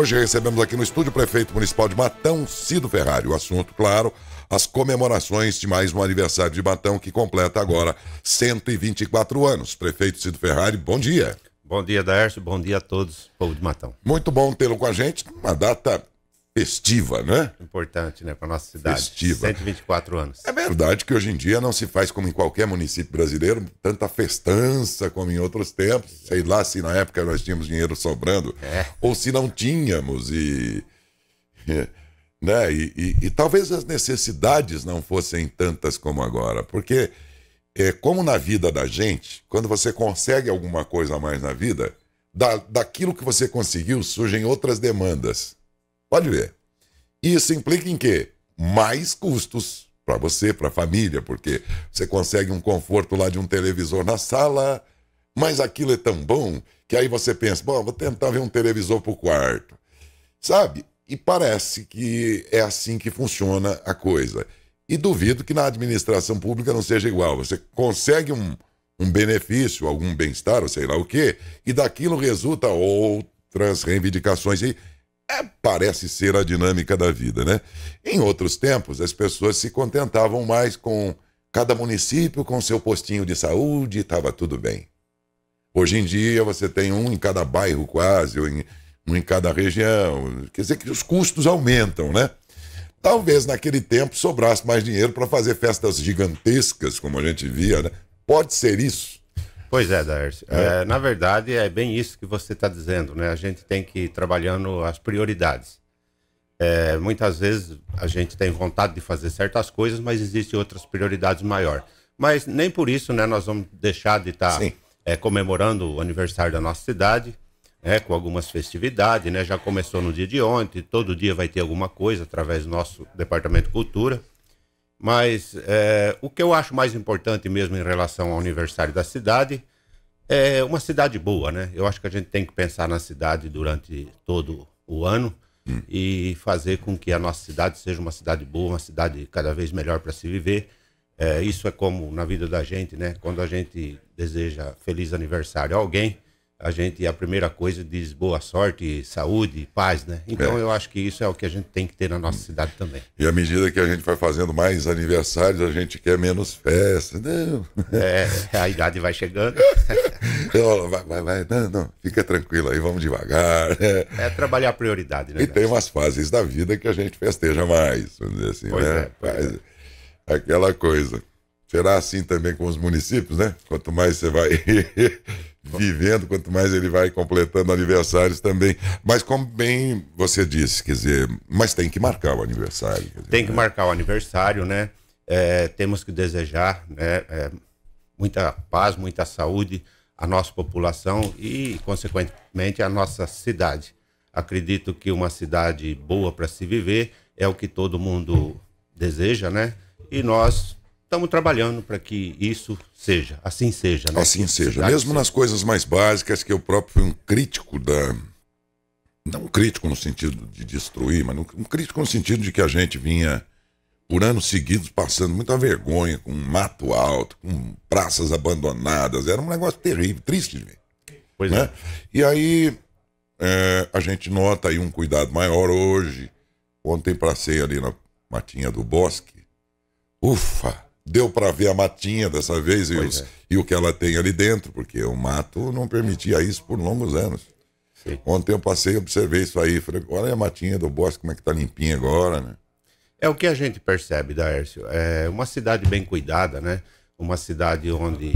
Hoje recebemos aqui no estúdio o prefeito municipal de Matão, Cido Ferrari. O assunto, claro, as comemorações de mais um aniversário de Matão que completa agora 124 anos. Prefeito Cido Ferrari, bom dia. Bom dia, Darcio. Bom dia a todos, povo de Matão. Muito bom tê-lo com a gente. Uma data festiva, né? Importante, né, para nossa cidade. Festiva. 124 anos. É verdade que hoje em dia não se faz como em qualquer município brasileiro, tanta festança como em outros tempos. É. Sei lá se na época nós tínhamos dinheiro sobrando é. ou se não tínhamos e é, né, e, e, e, talvez as necessidades não fossem tantas como agora, porque é como na vida da gente, quando você consegue alguma coisa a mais na vida, da, daquilo que você conseguiu surgem outras demandas. Pode ver. Isso implica em quê? Mais custos para você, para a família, porque você consegue um conforto lá de um televisor na sala, mas aquilo é tão bom que aí você pensa, bom, vou tentar ver um televisor para o quarto. Sabe? E parece que é assim que funciona a coisa. E duvido que na administração pública não seja igual. Você consegue um, um benefício, algum bem-estar, ou sei lá o quê, e daquilo resulta outras reivindicações. E é, parece ser a dinâmica da vida, né? Em outros tempos, as pessoas se contentavam mais com cada município com seu postinho de saúde, estava tudo bem. Hoje em dia, você tem um em cada bairro quase, ou em, um em cada região. Quer dizer que os custos aumentam, né? Talvez naquele tempo sobrasse mais dinheiro para fazer festas gigantescas, como a gente via, né? Pode ser isso. Pois é, Darcy. É. É, na verdade, é bem isso que você está dizendo, né? A gente tem que ir trabalhando as prioridades. É, muitas vezes a gente tem vontade de fazer certas coisas, mas existem outras prioridades maiores. Mas nem por isso, né? Nós vamos deixar de estar tá, é, comemorando o aniversário da nossa cidade, né? Com algumas festividades, né? Já começou no dia de ontem, todo dia vai ter alguma coisa através do nosso Departamento de Cultura. Mas é, o que eu acho mais importante mesmo em relação ao aniversário da cidade é uma cidade boa, né? Eu acho que a gente tem que pensar na cidade durante todo o ano hum. e fazer com que a nossa cidade seja uma cidade boa, uma cidade cada vez melhor para se viver. É, isso é como na vida da gente, né? Quando a gente deseja feliz aniversário a alguém, a gente, a primeira coisa, diz boa sorte, saúde, paz, né? Então é. eu acho que isso é o que a gente tem que ter na nossa cidade também. E à medida que a gente vai fazendo mais aniversários, a gente quer menos festas, né? É, a idade vai chegando. eu, vai, vai, vai, não, não, fica tranquilo aí, vamos devagar. Né? É trabalhar a prioridade, né? E tem umas fases da vida que a gente festeja mais, vamos dizer assim, pois né? É, é. Faz, é. Aquela coisa. Será assim também com os municípios, né? Quanto mais você vai vivendo, quanto mais ele vai completando aniversários também. Mas como bem você disse, quer dizer, mas tem que marcar o aniversário. Dizer, tem que né? marcar o aniversário, né? É, temos que desejar né, é, muita paz, muita saúde à nossa população e, consequentemente, à nossa cidade. Acredito que uma cidade boa para se viver é o que todo mundo deseja, né? E nós estamos trabalhando para que isso seja, assim seja. Né? Assim seja. Mesmo nas coisas mais básicas, que eu próprio fui um crítico da. Não um crítico no sentido de destruir, mas um crítico no sentido de que a gente vinha por anos seguidos passando muita vergonha, com um mato alto, com praças abandonadas. Era um negócio terrível, triste de ver. Pois né? é. E aí é, a gente nota aí um cuidado maior hoje. Ontem passei ali na matinha do bosque. Ufa! Deu para ver a matinha dessa vez e, os, é. e, o que ela tem ali dentro, porque o mato não permitia isso por longos anos. Sim. Ontem eu passei e observei isso aí. Falei, olha a matinha do bosque, como é que tá limpinha agora, né? É o que a gente percebe, Daércio. É uma cidade bem cuidada, né? Uma cidade onde,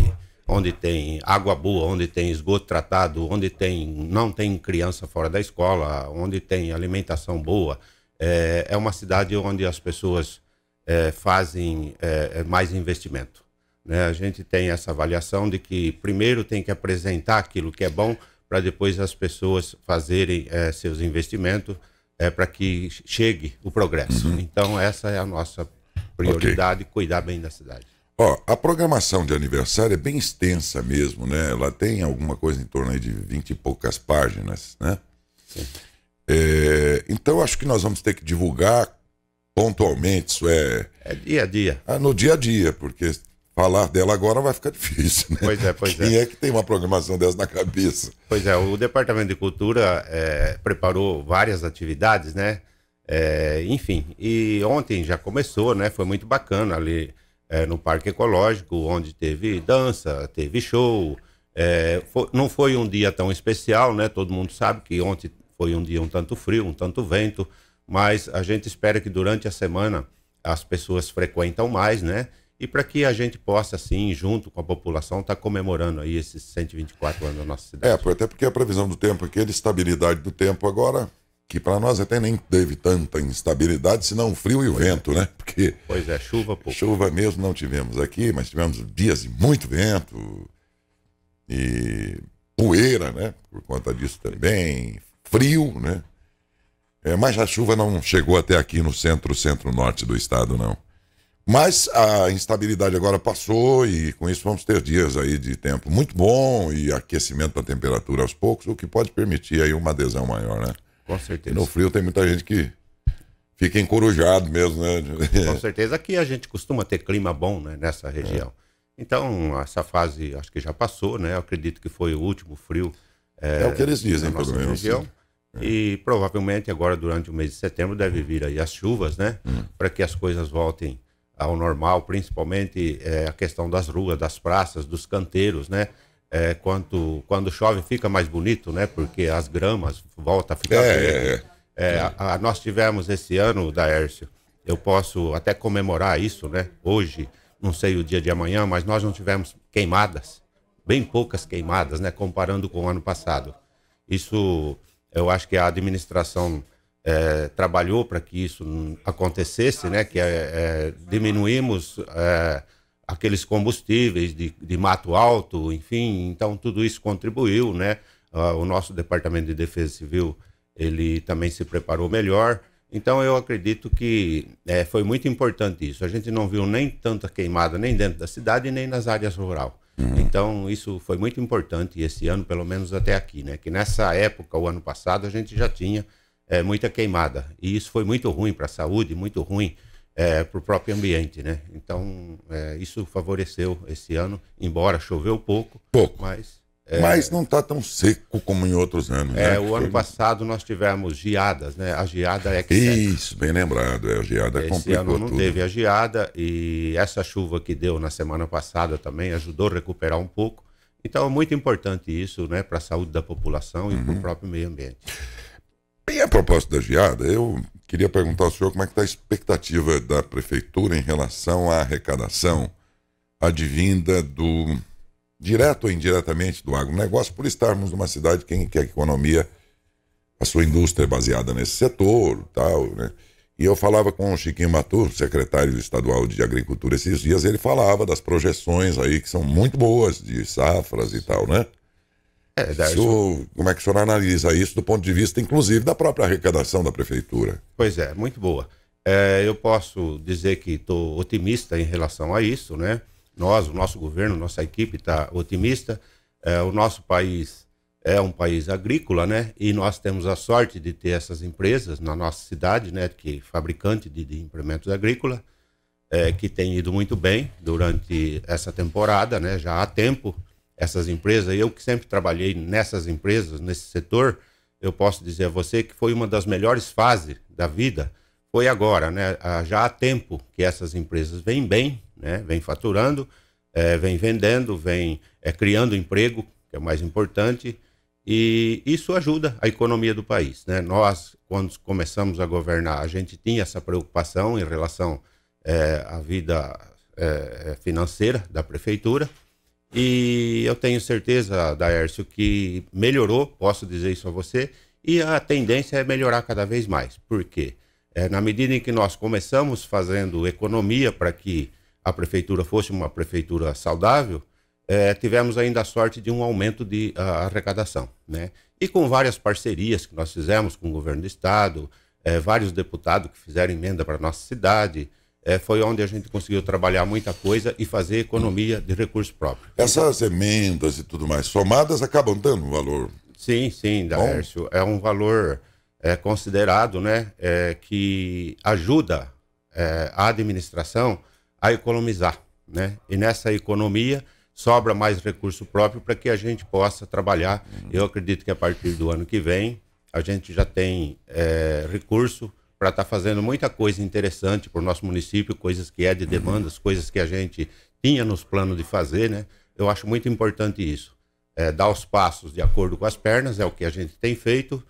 onde tem água boa, onde tem esgoto tratado, onde tem, não tem criança fora da escola, onde tem alimentação boa. É, é uma cidade onde as pessoas é, fazem é, é, mais investimento. Né? A gente tem essa avaliação de que primeiro tem que apresentar aquilo que é bom para depois as pessoas fazerem é, seus investimentos é, para que chegue o progresso. Uhum. Então essa é a nossa prioridade, okay. cuidar bem da cidade. Ó, a programação de aniversário é bem extensa mesmo, né? Ela tem alguma coisa em torno de 20 e poucas páginas, né? Sim. É, então acho que nós vamos ter que divulgar pontualmente, isso é. É dia a dia. Ah, no dia a dia, porque falar dela agora vai ficar difícil, né? Pois é, pois Quem é. Quem é que tem uma programação dessa na cabeça? Pois é, o Departamento de Cultura é, preparou várias atividades, né? É, enfim, e ontem já começou, né? Foi muito bacana ali é, no Parque Ecológico, onde teve dança, teve show. É, foi, não foi um dia tão especial, né? Todo mundo sabe que ontem foi um dia um tanto frio, um tanto vento, mas a gente espera que durante a semana as pessoas frequentam mais, né? E para que a gente possa, assim, junto com a população, estar tá comemorando aí esses 124 anos da nossa cidade. É, até porque a previsão do tempo, a estabilidade do tempo agora, que para nós até nem teve tanta instabilidade, senão o frio e o vento, né? Porque pois é, chuva pouco. Chuva mesmo não tivemos aqui, mas tivemos dias de muito vento e poeira, né? Por conta disso também, frio, né? É, mas a chuva não chegou até aqui no centro, centro-norte do estado, não. Mas a instabilidade agora passou e com isso vamos ter dias aí de tempo muito bom e aquecimento da temperatura aos poucos, o que pode permitir aí uma adesão maior, né? Com certeza. E no frio tem muita gente que fica encorujado mesmo, né? Com certeza. Aqui a gente costuma ter clima bom né, nessa região. É. Então, essa fase acho que já passou, né? Eu acredito que foi o último frio. É, é o que eles eh, dizem, pelo menos. Região. É. E provavelmente agora, durante o mês de setembro, deve vir aí as chuvas, né? Hum. Para que as coisas voltem ao normal, principalmente é, a questão das ruas, das praças, dos canteiros, né? É, quanto, quando chove fica mais bonito, né? Porque as gramas volta a ficar é, verde. É, é. É, é, a, a, nós tivemos esse ano, Daércio, eu posso até comemorar isso, né? Hoje, não sei o dia de amanhã, mas nós não tivemos queimadas, bem poucas queimadas, né? Comparando com o ano passado. Isso eu acho que a administração é, trabalhou para que isso acontecesse, né? Que é, é diminuímos é, aqueles combustíveis de, de mato alto, enfim. Então tudo isso contribuiu, né? Ah, o nosso departamento de defesa civil ele também se preparou melhor. Então eu acredito que é, foi muito importante isso. A gente não viu nem tanta queimada nem dentro da cidade nem nas áreas rurais. Uhum. Então, isso foi muito importante esse ano, pelo menos até aqui, né? Que nessa época, o ano passado, a gente já tinha é, muita queimada. E isso foi muito ruim para a saúde, muito ruim é, eh, para o próprio ambiente, né? Então, é, isso favoreceu esse ano, embora choveu pouco. Pouco. Mas é... Mas não está tão seco como em outros anos. É, né? o ano passado nós tivemos geadas, né? A geada é que. Isso, bem lembrado. É, a geada Esse complicou ano não tudo. teve a geada e essa chuva que deu na semana passada também ajudou a recuperar um pouco. Então é muito importante isso, né? Para a saúde da população e uhum. para o próprio meio ambiente. Bem, a propósito da geada, eu queria perguntar ao senhor como é que está a expectativa da prefeitura em relação à arrecadação advinda do direto ou indiretamente do agronegócio, por estarmos numa cidade quer que a economia, a sua indústria é baseada nesse setor tal, né? E eu falava com o Chiquinho Matur, secretário estadual de Agricultura, esses dias, ele falava das projeções aí que são muito boas de safras e tal, né? É, daí, como é que o senhor analisa isso do ponto de vista, inclusive, da própria arrecadação da prefeitura? Pois é, muito boa. É, eu posso dizer que estou otimista em relação a isso, né? Nós, o nosso governo, nossa equipe está otimista. É, o nosso país é um país agrícola, né? E nós temos a sorte de ter essas empresas na nossa cidade, né? Que fabricante de, de implementos agrícolas, é, que tem ido muito bem durante essa temporada, né? Já há tempo essas empresas. Eu que sempre trabalhei nessas empresas, nesse setor, eu posso dizer a você que foi uma das melhores fases da vida. Foi agora, né? Ah, já há tempo que essas empresas vêm bem, né? vem faturando, é, vem vendendo, vem é, criando emprego, que é o mais importante, e isso ajuda a economia do país. Né? Nós, quando começamos a governar, a gente tinha essa preocupação em relação é, à vida é, financeira da prefeitura, e eu tenho certeza, Daércio, que melhorou, posso dizer isso a você, e a tendência é melhorar cada vez mais. Por quê? É, na medida em que nós começamos fazendo economia para que a prefeitura fosse uma prefeitura saudável, é, tivemos ainda a sorte de um aumento de a, arrecadação. Né? E com várias parcerias que nós fizemos com o governo do estado, é, vários deputados que fizeram emenda para a nossa cidade, é, foi onde a gente conseguiu trabalhar muita coisa e fazer economia de recursos próprios. Essas emendas e tudo mais somadas acabam dando um valor. Sim, sim, Daércio. É um valor é, considerado né, é, que ajuda é, a administração a economizar, né? E nessa economia sobra mais recurso próprio para que a gente possa trabalhar. Uhum. Eu acredito que a partir do ano que vem a gente já tem é, recurso para estar tá fazendo muita coisa interessante para o nosso município, coisas que é de uhum. demandas, coisas que a gente tinha nos planos de fazer, né? Eu acho muito importante isso. É, dar os passos de acordo com as pernas é o que a gente tem feito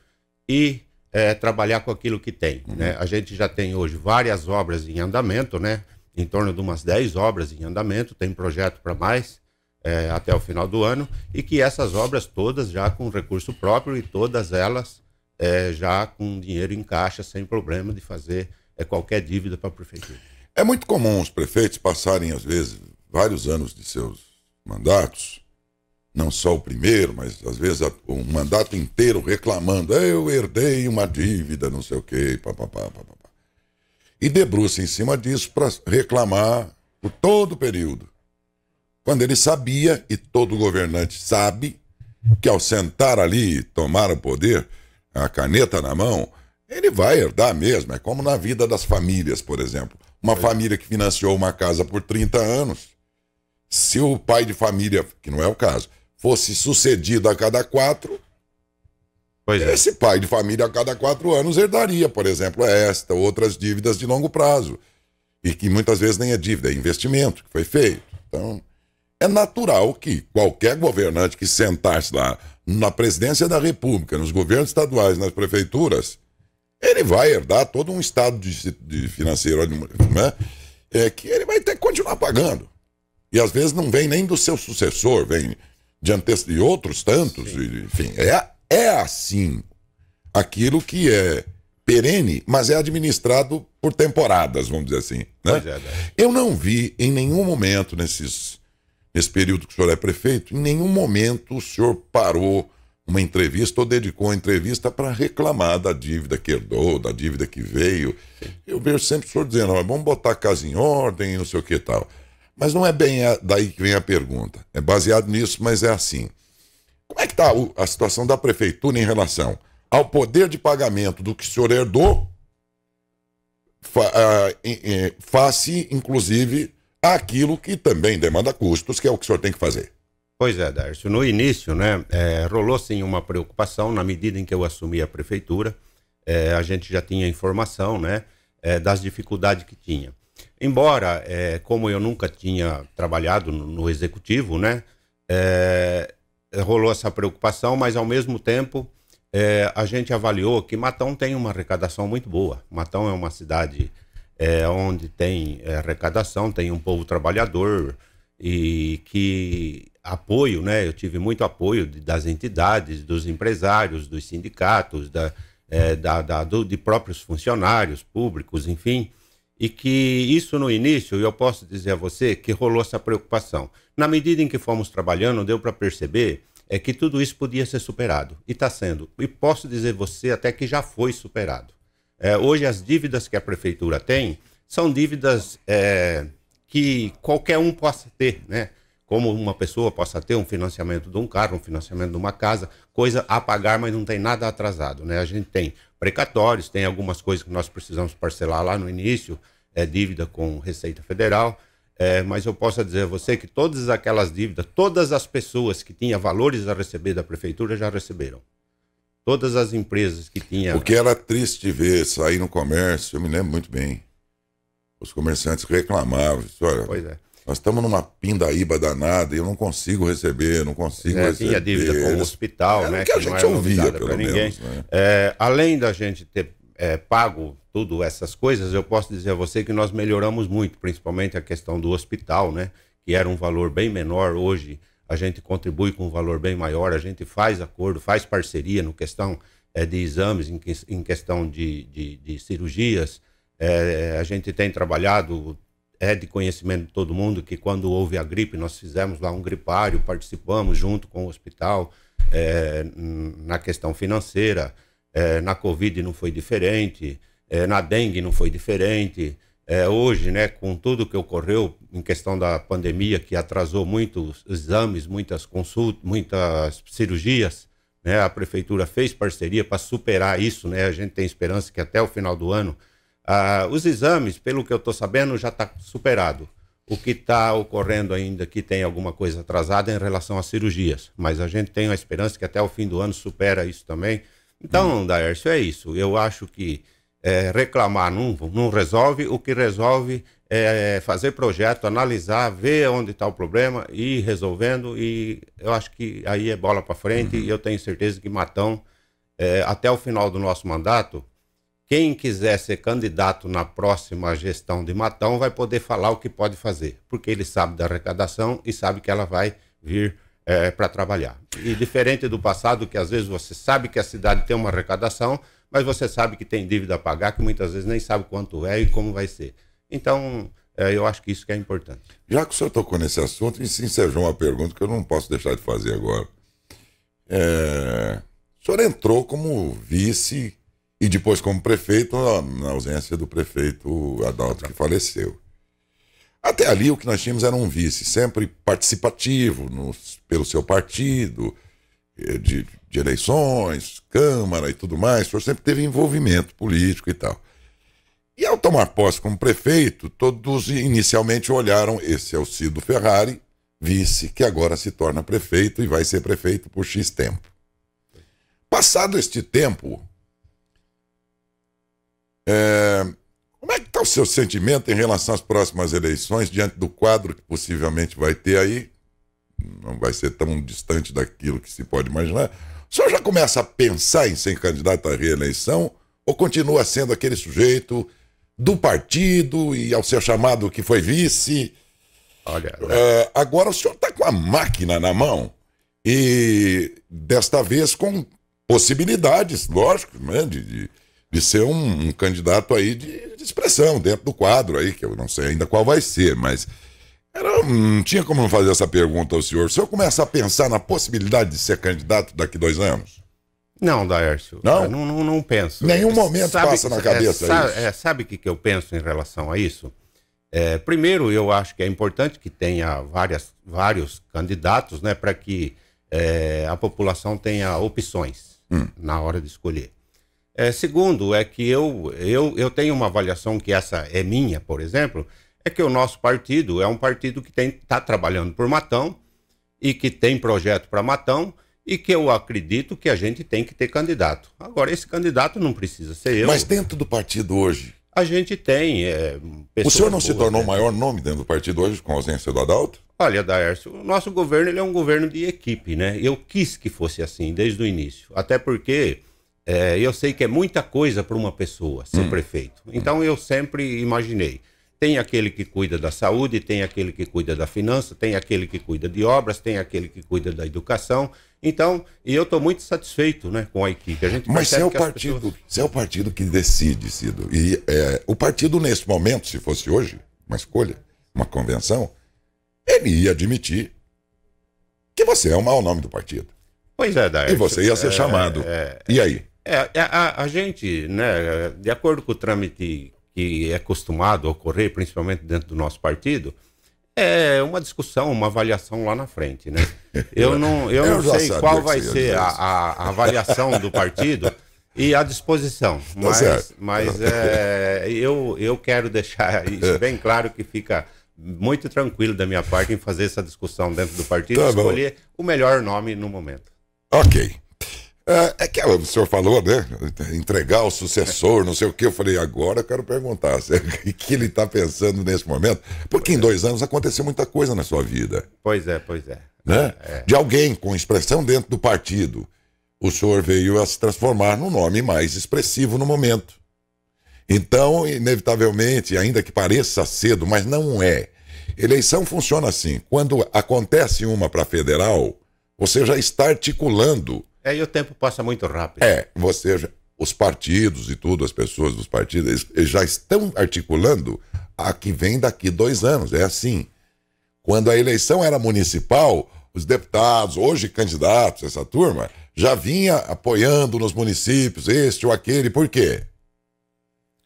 e é, trabalhar com aquilo que tem. Uhum. Né? A gente já tem hoje várias obras em andamento, né? em torno de umas 10 obras em andamento, tem projeto para mais é, até o final do ano, e que essas obras todas já com recurso próprio e todas elas é, já com dinheiro em caixa, sem problema de fazer é, qualquer dívida para a prefeitura. É muito comum os prefeitos passarem, às vezes, vários anos de seus mandatos, não só o primeiro, mas às vezes um mandato inteiro reclamando: eu herdei uma dívida, não sei o quê, papapá, papapá e debruça em cima disso para reclamar por todo o período. Quando ele sabia, e todo governante sabe, que ao sentar ali e tomar o poder, a caneta na mão, ele vai herdar mesmo. É como na vida das famílias, por exemplo. Uma é. família que financiou uma casa por 30 anos, se o pai de família, que não é o caso, fosse sucedido a cada quatro, Pois é. Esse é. pai de família, a cada quatro anos, herdaria, por exemplo, esta, outras dívidas de longo prazo. E que muitas vezes nem é dívida, é investimento que foi feito. Então, é natural que qualquer governante que sentar-se lá na presidência da República, nos governos estaduais, nas prefeituras, ele vai herdar todo um estado de, de financeiro né? é, que ele vai ter que continuar pagando. E às vezes não vem nem do seu sucessor, vem de, antes, de outros tantos, Sim. enfim. É é assim aquilo que é perene, mas é administrado por temporadas, vamos dizer assim. Né? É, né? Eu não vi em nenhum momento nesses, nesse período que o senhor é prefeito, em nenhum momento o senhor parou uma entrevista ou dedicou a entrevista para reclamar da dívida que herdou, da dívida que veio. Eu vejo sempre o senhor dizendo, ah, vamos botar a casa em ordem, não sei o que tal. Mas não é bem daí que vem a pergunta. É baseado nisso, mas é assim. Como é que está a situação da prefeitura em relação ao poder de pagamento do que o senhor herdou, fa uh, face, inclusive, aquilo que também demanda custos, que é o que o senhor tem que fazer? Pois é, Darcio. No início, né, é, rolou sim uma preocupação na medida em que eu assumi a prefeitura. É, a gente já tinha informação, né, é, das dificuldades que tinha. Embora, é, como eu nunca tinha trabalhado no, no executivo, né, é, rolou essa preocupação, mas ao mesmo tempo é, a gente avaliou que Matão tem uma arrecadação muito boa. Matão é uma cidade é, onde tem é, arrecadação, tem um povo trabalhador e que apoio, né? Eu tive muito apoio de, das entidades, dos empresários, dos sindicatos, da, é, da, da do, de próprios funcionários públicos, enfim e que isso no início, eu posso dizer a você, que rolou essa preocupação. Na medida em que fomos trabalhando, deu para perceber é que tudo isso podia ser superado e está sendo. E posso dizer você até que já foi superado. É, hoje as dívidas que a prefeitura tem são dívidas é, que qualquer um possa ter, né? Como uma pessoa possa ter um financiamento de um carro, um financiamento de uma casa, coisa a pagar, mas não tem nada atrasado, né? A gente tem precatórios, tem algumas coisas que nós precisamos parcelar lá no início, é dívida com Receita Federal. É, mas eu posso dizer a você que todas aquelas dívidas, todas as pessoas que tinham valores a receber da prefeitura já receberam. Todas as empresas que tinham. O que era triste de ver sair no comércio, eu me lembro muito bem. Os comerciantes reclamavam. Olha, pois é. Nós estamos numa pindaíba danada e eu não consigo receber, não consigo é, receber. Tinha dívida com o hospital, é, né? Que, que a gente é ouvia, pelo menos. Ninguém. Né? É, além da gente ter é, pago tudo essas coisas, eu posso dizer a você que nós melhoramos muito, principalmente a questão do hospital, né? Que era um valor bem menor hoje. A gente contribui com um valor bem maior, a gente faz acordo, faz parceria no questão é, de exames, em, questão de, de, de cirurgias. É, a gente tem trabalhado é de conhecimento de todo mundo que quando houve a gripe, nós fizemos lá um gripário, participamos junto com o hospital é, na questão financeira. É, na Covid não foi diferente, é, na dengue não foi diferente. É, hoje, né, com tudo que ocorreu em questão da pandemia, que atrasou muitos exames, muitas consultas, muitas cirurgias, né, a prefeitura fez parceria para superar isso. Né, a gente tem esperança que até o final do ano ah, os exames, pelo que eu estou sabendo, já está superado. O que está ocorrendo ainda que tem alguma coisa atrasada é em relação às cirurgias. Mas a gente tem a esperança que até o fim do ano supera isso também. Então, hum. Daércio, é isso. Eu acho que é, reclamar não, não resolve. O que resolve é fazer projeto, analisar, ver onde está o problema e ir resolvendo. E eu acho que aí é bola para frente. Uhum. E eu tenho certeza que Matão, é, até o final do nosso mandato, quem quiser ser candidato na próxima gestão de Matão vai poder falar o que pode fazer, porque ele sabe da arrecadação e sabe que ela vai vir é, para trabalhar. E diferente do passado, que às vezes você sabe que a cidade tem uma arrecadação, mas você sabe que tem dívida a pagar, que muitas vezes nem sabe quanto é e como vai ser. Então, é, eu acho que isso que é importante. Já que o senhor tocou nesse assunto, e sim, ensejou uma pergunta que eu não posso deixar de fazer agora. É, o senhor entrou como vice e depois, como prefeito, na ausência do prefeito Adalto, que faleceu. Até ali, o que nós tínhamos era um vice, sempre participativo nos, pelo seu partido, eh, de, de eleições, Câmara e tudo mais. O senhor sempre teve envolvimento político e tal. E ao tomar posse como prefeito, todos inicialmente olharam: esse é o Cido Ferrari, vice, que agora se torna prefeito e vai ser prefeito por X tempo. Passado este tempo, é, como é que está o seu sentimento em relação às próximas eleições, diante do quadro que possivelmente vai ter aí? Não vai ser tão distante daquilo que se pode imaginar. O senhor já começa a pensar em ser candidato à reeleição ou continua sendo aquele sujeito do partido e ao ser chamado que foi vice? Olha, né? é, agora o senhor está com a máquina na mão e desta vez com possibilidades, lógico, né, de, de de ser um, um candidato aí de, de, expressão dentro do quadro aí, que eu não sei ainda qual vai ser, mas era, não tinha como não fazer essa pergunta ao senhor. O senhor começa a pensar na possibilidade de ser candidato daqui dois anos? Não, Daércio. Não? Não, não, não penso. Nenhum é, momento sabe, passa na é, cabeça é, sabe, é, sabe o que, que eu penso em relação a isso? É, primeiro, eu acho que é importante que tenha várias, vários candidatos, né, para que é, a população tenha opções hum. na hora de escolher. É, segundo, é que eu, eu, eu tenho uma avaliação que essa é minha, por exemplo, é que o nosso partido é um partido que está trabalhando por Matão e que tem projeto para Matão e que eu acredito que a gente tem que ter candidato. Agora, esse candidato não precisa ser eu. Mas dentro do partido hoje? A gente tem. É, o senhor não boas, se tornou o né? maior nome dentro do partido hoje com a ausência do Adalto? Olha, Daércio, o nosso governo ele é um governo de equipe, né? Eu quis que fosse assim desde o início. Até porque é, eu sei que é muita coisa para uma pessoa ser hum. prefeito. Então eu sempre imaginei. Tem aquele que cuida da saúde, tem aquele que cuida da finança, tem aquele que cuida de obras, tem aquele que cuida da educação. Então, e eu estou muito satisfeito né, com a equipe. A gente Mas é o, partido, pessoas... se é o partido que decide, Cido. E é, o partido, nesse momento, se fosse hoje, uma escolha, uma convenção, ele ia admitir que você é o mau nome do partido. Pois é, Daí. E você ia ser é, chamado. É, é. e aí? É, é, a, a, gente, né, de acordo com o trâmite que é costumado ocorrer, principalmente dentro do nosso partido, é uma discussão, uma avaliação lá na frente, né? Eu não, eu, eu não sei qual vai ser a, a, avaliação do partido e a disposição, tá mas, mas é, eu, eu quero deixar isso bem claro que fica muito tranquilo da minha parte em fazer essa discussão dentro do partido tá e escolher bom. o melhor nome no momento. Ok. É, é que o senhor falou, né? Entregar o sucessor, não sei o quê. Eu falei, agora eu quero perguntar o que ele está pensando nesse momento. Porque pois em dois é. anos aconteceu muita coisa na sua vida. Pois é, pois é. Né? é. De alguém com expressão dentro do partido. O senhor veio a se transformar no nome mais expressivo no momento. Então, inevitavelmente, ainda que pareça cedo, mas não é. Eleição funciona assim. Quando acontece uma para federal, você já está articulando é, e o tempo passa muito rápido. É, você os partidos e tudo, as pessoas dos partidos, já estão articulando a que vem daqui dois anos. É assim. Quando a eleição era municipal, os deputados, hoje candidatos, essa turma, já vinha apoiando nos municípios, este ou aquele, por quê?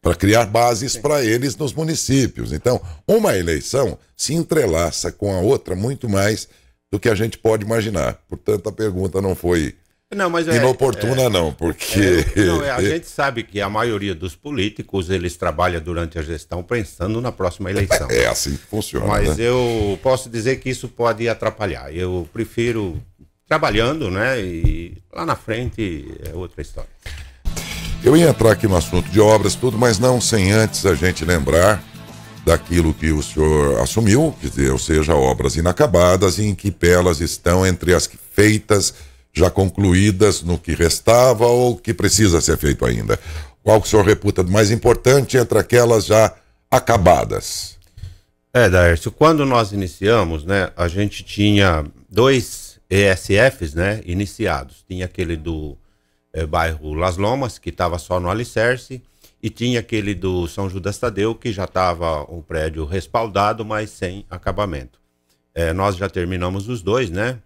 Para criar bases para eles nos municípios. Então, uma eleição se entrelaça com a outra muito mais do que a gente pode imaginar. Portanto, a pergunta não foi não, mas é, Inoportuna é, não, porque... É, é, não, é, a gente sabe que a maioria dos políticos, eles trabalham durante a gestão pensando na próxima eleição. É assim que funciona, Mas né? eu posso dizer que isso pode atrapalhar. Eu prefiro trabalhando, né? E lá na frente é outra história. Eu ia entrar aqui no assunto de obras tudo, mas não sem antes a gente lembrar daquilo que o senhor assumiu, quer dizer, ou seja, obras inacabadas e em que pelas estão entre as feitas já concluídas no que restava ou que precisa ser feito ainda? Qual que o senhor reputa de mais importante entre aquelas já acabadas? É, Daércio, quando nós iniciamos, né, a gente tinha dois ESFs, né, iniciados. Tinha aquele do é, bairro Las Lomas, que estava só no alicerce, e tinha aquele do São Judas Tadeu, que já estava o um prédio respaldado, mas sem acabamento. É, nós já terminamos os dois, né?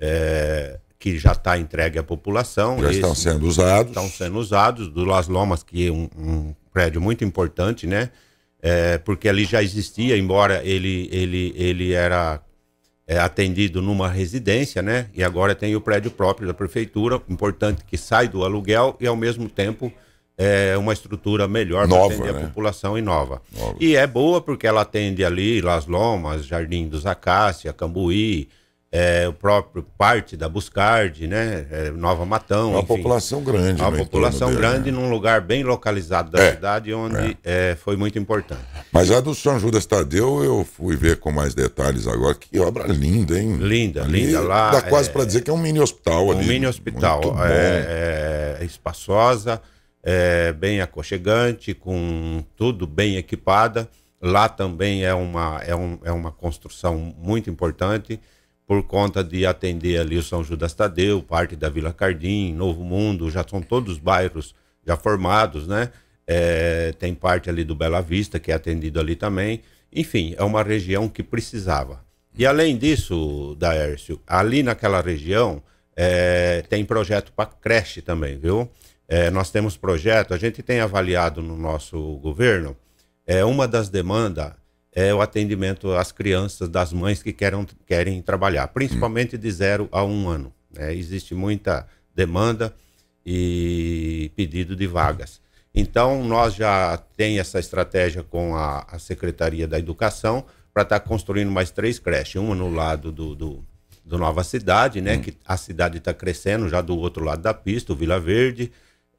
É, que já está entregue à população. Já estão sendo usados. Estão sendo usados, do Las Lomas, que é um, um prédio muito importante, né? É, porque ali já existia, embora ele, ele, ele era é, atendido numa residência, né? E agora tem o prédio próprio da prefeitura, importante que sai do aluguel e ao mesmo tempo é uma estrutura melhor para atender né? a população e nova. nova. E é boa porque ela atende ali Las Lomas, Jardim dos Acácia, Cambuí, é, o próprio parte da Buscard, né? É, Nova Matão. Uma enfim. população grande. Né, uma população grande dele, né? num lugar bem localizado da é, cidade, onde é. É, foi muito importante. Mas a do São Judas Tadeu, eu fui ver com mais detalhes agora. Que obra linda, hein? Linda, ali, linda lá. Dá quase é para dizer que é um mini hospital um ali. Um mini hospital. espaçosa, bem aconchegante, com tudo bem equipada. Lá também é uma, é um, é uma construção muito importante por conta de atender ali o São Judas Tadeu, parte da Vila Cardim, Novo Mundo, já são todos bairros já formados, né? É, tem parte ali do Bela Vista que é atendido ali também. Enfim, é uma região que precisava. E além disso, Daércio, ali naquela região é, tem projeto para creche também, viu? É, nós temos projeto, a gente tem avaliado no nosso governo, é, uma das demandas é o atendimento às crianças das mães que querem, querem trabalhar, principalmente de zero a um ano. Né? Existe muita demanda e pedido de vagas. Então, nós já tem essa estratégia com a, a Secretaria da Educação para estar tá construindo mais três creches, uma no lado do, do, do Nova Cidade, né? Hum. Que a cidade está crescendo já do outro lado da pista, o Vila Verde,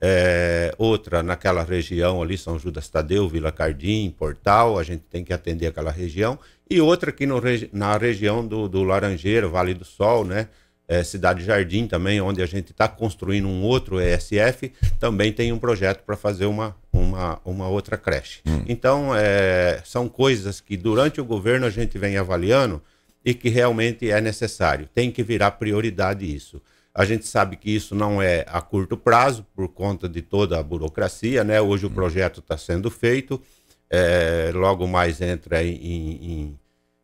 é, outra naquela região ali, São Judas Tadeu, Vila Cardim, Portal, a gente tem que atender aquela região. E outra aqui no, na região do, do Laranjeiro, Vale do Sol, né? É, Cidade Jardim também, onde a gente está construindo um outro ESF, também tem um projeto para fazer uma, uma, uma outra creche. Hum. Então, é, são coisas que durante o governo a gente vem avaliando e que realmente é necessário. Tem que virar prioridade isso. A gente sabe que isso não é a curto prazo, por conta de toda a burocracia, né? Hoje o hum. projeto está sendo feito, é, logo mais entra em, em, em,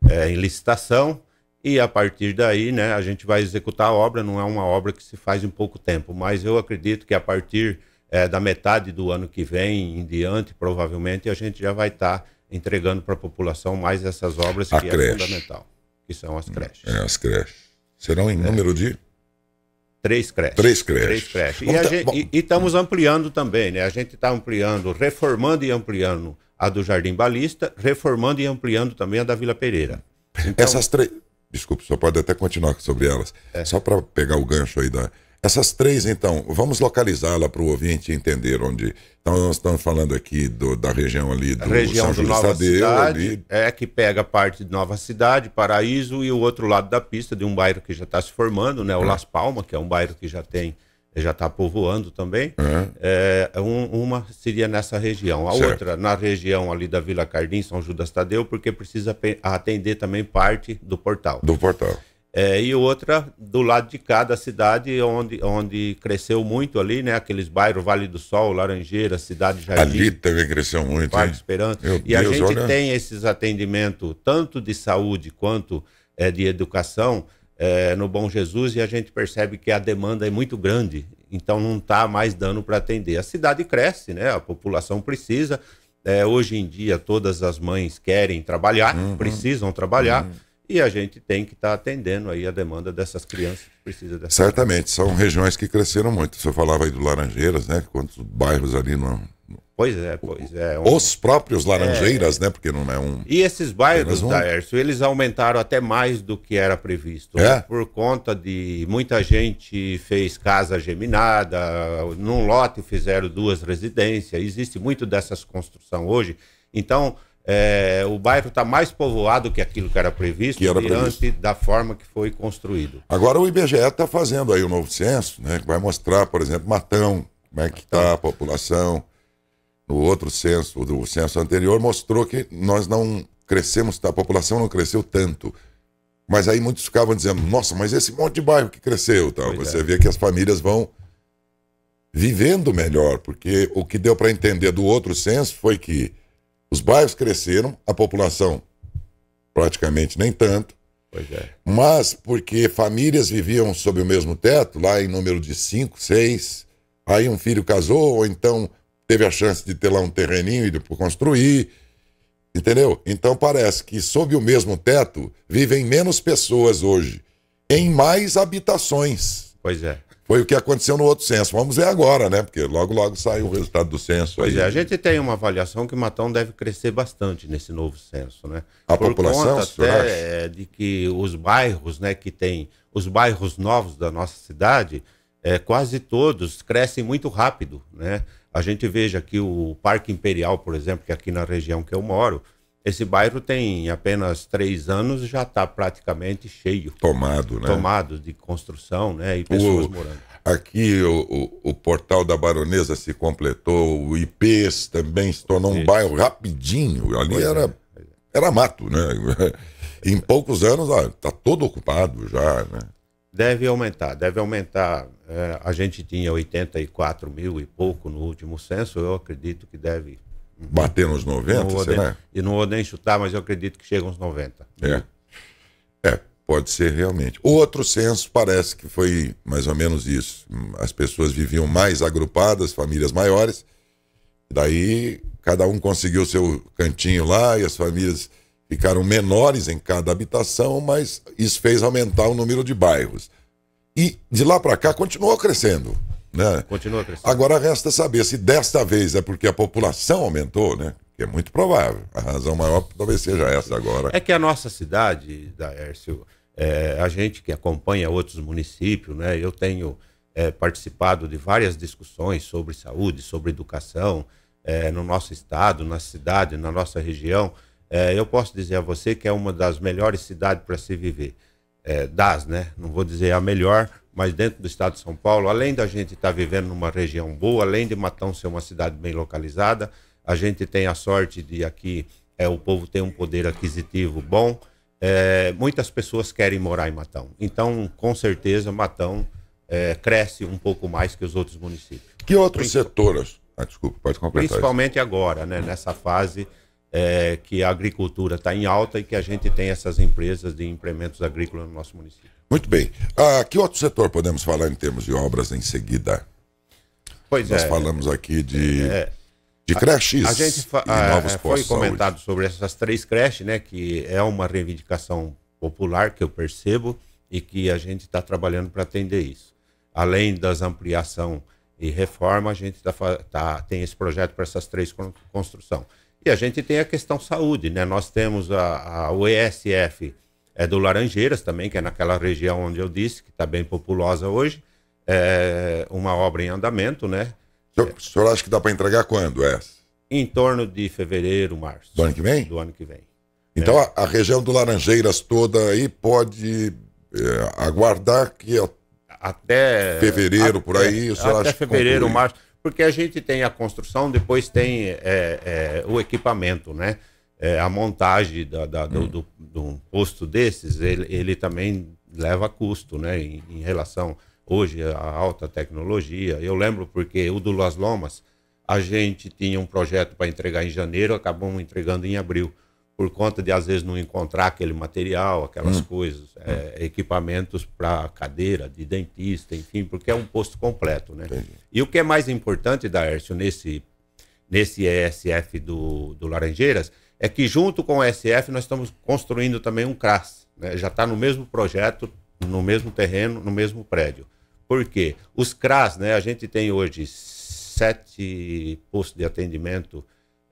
é, em, licitação, e a partir daí, né, a gente vai executar a obra, não é uma obra que se faz em pouco tempo, mas eu acredito que a partir é, da metade do ano que vem em diante, provavelmente, a gente já vai estar tá entregando para a população mais essas obras é a que creche. é fundamental, que são as hum, creches. É, as creches. Serão em é. número de? Três creches. Três creches. Três creches. e, tá, estamos ampliando também, né? A gente está ampliando, reformando e ampliando a do Jardim Balista, reformando e ampliando também a da Vila Pereira. Então... Essas três. Desculpe, só pode até continuar sobre elas. É. Só para pegar o gancho aí da, essas três, então, vamos localizá-la para o ouvinte entender onde. Então, nós estamos falando aqui do, da região ali do a região São Judas Nova Tadeu, Cidade, ali. é que pega parte de Nova Cidade, Paraíso e o outro lado da pista de um bairro que já está se formando, né? O é. Las Palmas, que é um bairro que já tem já está povoando também. É. É, é, um, uma seria nessa região, a certo. outra na região ali da Vila Cardim, São Judas Tadeu, porque precisa atender também parte do portal. Do portal. É, e outra do lado de cá da cidade, onde, onde cresceu muito ali, né? Aqueles bairros Vale do Sol, Laranjeira, Cidade Jardim. Ali também cresceu muito, Parque Esperança. Meu e Deus, a gente olha... tem esses atendimentos, tanto de saúde quanto é, de educação, é, no Bom Jesus, e a gente percebe que a demanda é muito grande. Então não está mais dando para atender. A cidade cresce, né? A população precisa. É, hoje em dia, todas as mães querem trabalhar, uhum. precisam trabalhar. Uhum e a gente tem que estar tá atendendo aí a demanda dessas crianças que precisam dessa Certamente, criança. são regiões que cresceram muito. Você falava aí do Laranjeiras, né? Quantos bairros ali não. Pois é, pois é. Um... Os próprios Laranjeiras, é... né? Porque não é um. E esses bairros, um... Daércio, eles aumentaram até mais do que era previsto. Né? É? Por conta de muita gente fez casa geminada, num lote fizeram duas residências. Existe muito dessas construção hoje. Então, é, o bairro está mais povoado que aquilo que era previsto, que era diante da forma que foi construído. Agora o IBGE está fazendo aí o um novo censo, né? Que vai mostrar, por exemplo, Matão, como é que está a população. No outro censo, do censo anterior, mostrou que nós não crescemos, tá, a população não cresceu tanto. Mas aí muitos ficavam dizendo, nossa, mas esse monte de bairro que cresceu, tal. Pois você é. vê que as famílias vão vivendo melhor, porque o que deu para entender do outro censo foi que os bairros cresceram, a população praticamente nem tanto. Pois é. Mas porque famílias viviam sob o mesmo teto, lá em número de cinco, seis, aí um filho casou, ou então teve a chance de ter lá um terreninho e construir. Entendeu? Então parece que sob o mesmo teto vivem menos pessoas hoje, em mais habitações. Pois é. Foi o que aconteceu no outro censo. Vamos ver agora, né? Porque logo, logo sai o resultado do censo pois aí. É, a gente tem uma avaliação que Matão deve crescer bastante nesse novo censo, né? A Por população, conta até acha? É, de que os bairros, né, que tem os bairros novos da nossa cidade, é, quase todos crescem muito rápido, né? A gente veja que o Parque Imperial, por exemplo, que é aqui na região que eu moro, esse bairro tem apenas três anos e já está praticamente cheio. Tomado, né? Tomado de construção, né? E pessoas o, morando. Aqui o, o, o, portal da Baronesa se completou, o IPs também se tornou um Isso. bairro rapidinho. Ali pois era, é. era mato, né? em poucos anos, está ah, todo ocupado já, né? Deve aumentar, deve aumentar. É, a gente tinha 84 mil e pouco no último censo, eu acredito que deve bater nos 90, e será? não vou nem chutar, mas eu acredito que chega uns 90. É. É, pode ser realmente. Outro censo parece que foi mais ou menos isso. As pessoas viviam mais agrupadas, famílias maiores. Daí cada um conseguiu seu cantinho lá e as famílias ficaram menores em cada habitação, mas isso fez aumentar o número de bairros. E de lá para cá continuou crescendo. Né? Continua crescendo. Agora resta saber se desta vez é porque a população aumentou, né? Que é muito provável. A razão maior talvez seja essa agora. É que a nossa cidade, Daércio, é, a gente que acompanha outros municípios, né? Eu tenho é, participado de várias discussões sobre saúde, sobre educação, é, no nosso estado, na cidade, na nossa região. É, eu posso dizer a você que é uma das melhores cidades para se viver. É, das, né? Não vou dizer a melhor, mas dentro do estado de São Paulo, além da gente estar tá vivendo numa região boa, além de Matão ser uma cidade bem localizada, a gente tem a sorte de aqui, é, o povo ter um poder aquisitivo bom, é, muitas pessoas querem morar em Matão. Então, com certeza, Matão é, cresce um pouco mais que os outros municípios. Que outros setores? Ah, desculpa, pode completar. Principalmente isso. agora, né, nessa fase é, que a agricultura está em alta e que a gente tem essas empresas de implementos agrícolas no nosso município. Muito bem. Ah, que outro setor podemos falar em termos de obras em seguida? Pois Nós é. falamos aqui de, é. é. de creches a, a gente e ah, novos a, é, Foi comentado saúde. sobre essas três creches, né? Que é uma reivindicação popular que eu percebo e que a gente está trabalhando para atender isso. Além das ampliação e reforma, a gente tá, tá tem esse projeto para essas três construções E a gente tem a questão saúde, né? Nós temos a, a é do Laranjeiras também, que é naquela região onde eu disse, que está bem populosa hoje. É uma obra em andamento, né? O senhor, o senhor acha que dá para entregar quando essa? É? Em torno de fevereiro, março. Do ano que vem? Do ano que vem. Então é. a, a, região do Laranjeiras toda aí pode é, aguardar que até fevereiro até, por aí, o senhor até acha fevereiro, concluir? março, porque a gente tem a construção, depois tem é, é o equipamento, né? é, a montagem da, da, do, hum. do, do, posto desses, ele, ele também leva custo, né? Em, em, relação hoje à alta tecnologia. Eu lembro porque o do Las Lomas, a gente tinha um projeto para entregar em janeiro, acabamos entregando em abril, por conta de às vezes não encontrar aquele material, aquelas hum. coisas, é, hum. equipamentos para cadeira, de dentista, enfim, porque é um posto completo, né? Entendi. E o que é mais importante, Daércio, nesse nesse ESF do, do Laranjeiras, é que junto com o SF nós estamos construindo também um CRAS. Né? Já está no mesmo projeto, no mesmo terreno, no mesmo prédio. Por quê? Os CRAS, né, a gente tem hoje sete postos de atendimento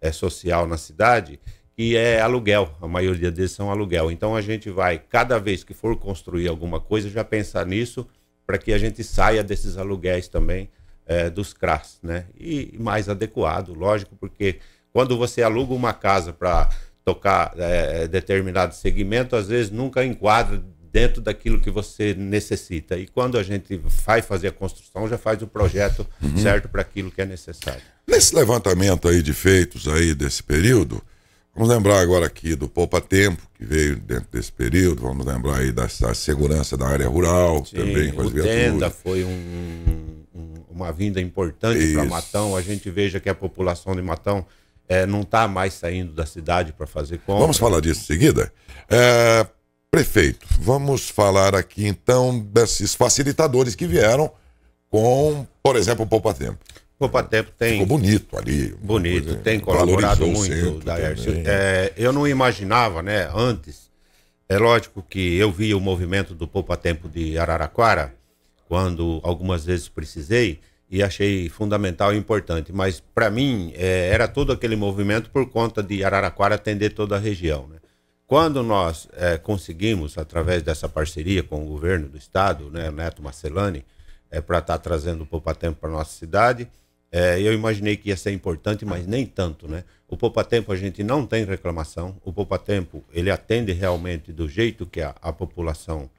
é, social na cidade que é aluguel, a maioria deles são aluguel. Então a gente vai, cada vez que for construir alguma coisa, já pensar nisso para que a gente saia desses aluguéis também é, dos CRAS, né? E mais adequado, lógico, porque quando você aluga uma casa para tocar é, determinado segmento, às vezes nunca enquadra dentro daquilo que você necessita. E quando a gente vai fazer a construção, já faz o projeto uhum. certo para aquilo que é necessário. Nesse levantamento aí de feitos aí desse período, vamos lembrar agora aqui do Poupa Tempo, que veio dentro desse período, vamos lembrar aí da, segurança da área rural Sim, também com as viaturas. foi um, um, uma vinda importante para Matão. A gente veja que a população de Matão é, não está mais saindo da cidade para fazer compra. Vamos falar disso em seguida? É, prefeito, vamos falar aqui então desses facilitadores que vieram com, por exemplo, o Poupa Tempo. Poupa Tempo tem. Ficou bonito ali. Bonito, coisa, tem colaborado muito, É, eu não imaginava, né, antes. É lógico que eu vi o movimento do Poupa Tempo de Araraquara, quando algumas vezes precisei e achei fundamental e importante. Mas para mim é, era todo aquele movimento por conta de Araraquara atender toda a região. Né? Quando nós é, conseguimos, através dessa parceria com o governo do estado, né, Neto Marcelani, é, para estar tá trazendo o Poupa Tempo para nossa cidade, é, eu imaginei que ia ser importante, mas nem tanto, né? O Poupa Tempo a gente não tem reclamação, o Poupa Tempo ele atende realmente do jeito que a, a população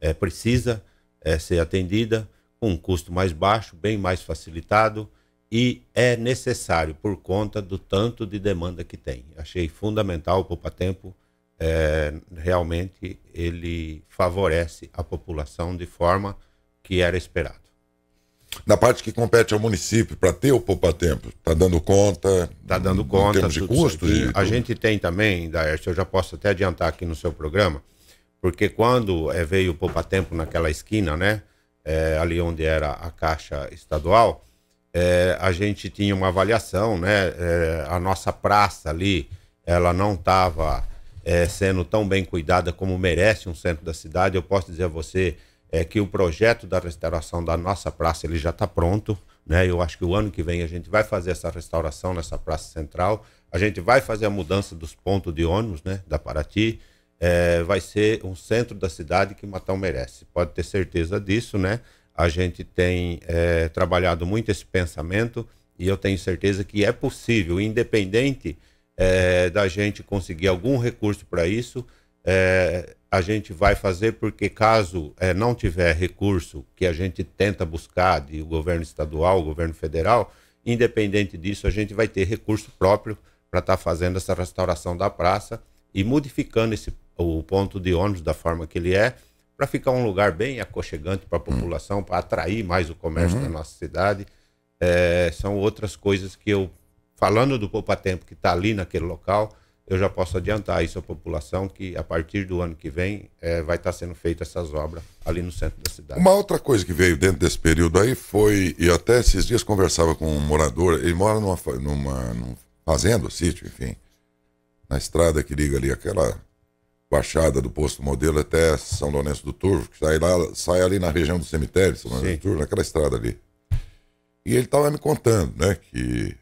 é, precisa é, ser atendida com um custo mais baixo, bem mais facilitado e é necessário por conta do tanto de demanda que tem. Achei fundamental o Poupa Tempo, é, realmente ele favorece a população de forma que era esperado. Na parte que compete ao município, para ter o Poupa Tempo, está dando conta? Está dando conta. Em termos de custos? E, a gente tem também, Daércio, eu já posso até adiantar aqui no seu programa, porque quando é, veio o Poupa Tempo naquela esquina, né? é, ali onde era a Caixa Estadual, é, a gente tinha uma avaliação, né? É, a nossa praça ali, ela não estava é, sendo tão bem cuidada como merece um centro da cidade. Eu posso dizer a você é, que o projeto da restauração da nossa praça ele já está pronto. Né? Eu acho que o ano que vem a gente vai fazer essa restauração nessa praça central. A gente vai fazer a mudança dos pontos de ônibus né? da Paraty é, vai ser um centro da cidade que Matão merece. Pode ter certeza disso, né? A gente tem é, trabalhado muito esse pensamento e eu tenho certeza que é possível, independente é, da gente conseguir algum recurso para isso, é, a gente vai fazer porque caso é, não tiver recurso que a gente tenta buscar de governo estadual, governo federal, independente disso, a gente vai ter recurso próprio para estar tá fazendo essa restauração da praça e modificando esse o ponto de ônibus da forma que ele é, para ficar um lugar bem aconchegante para a população, para atrair mais o comércio uhum. da nossa cidade. É, são outras coisas que eu, falando do Poupa Tempo que está ali naquele local, eu já posso adiantar isso à população que a partir do ano que vem é, vai estar tá sendo feita essas obras ali no centro da cidade. Uma outra coisa que veio dentro desse período aí foi, e até esses dias conversava com um morador, ele mora numa, numa, numa fazenda, sítio, enfim, na estrada que liga ali aquela Baixada do Posto Modelo até São Lourenço do Turvo, que sai, lá, sai ali na região do cemitério, São Lourenço Sim. do Turvo, naquela estrada ali. E ele estava me contando, né, que,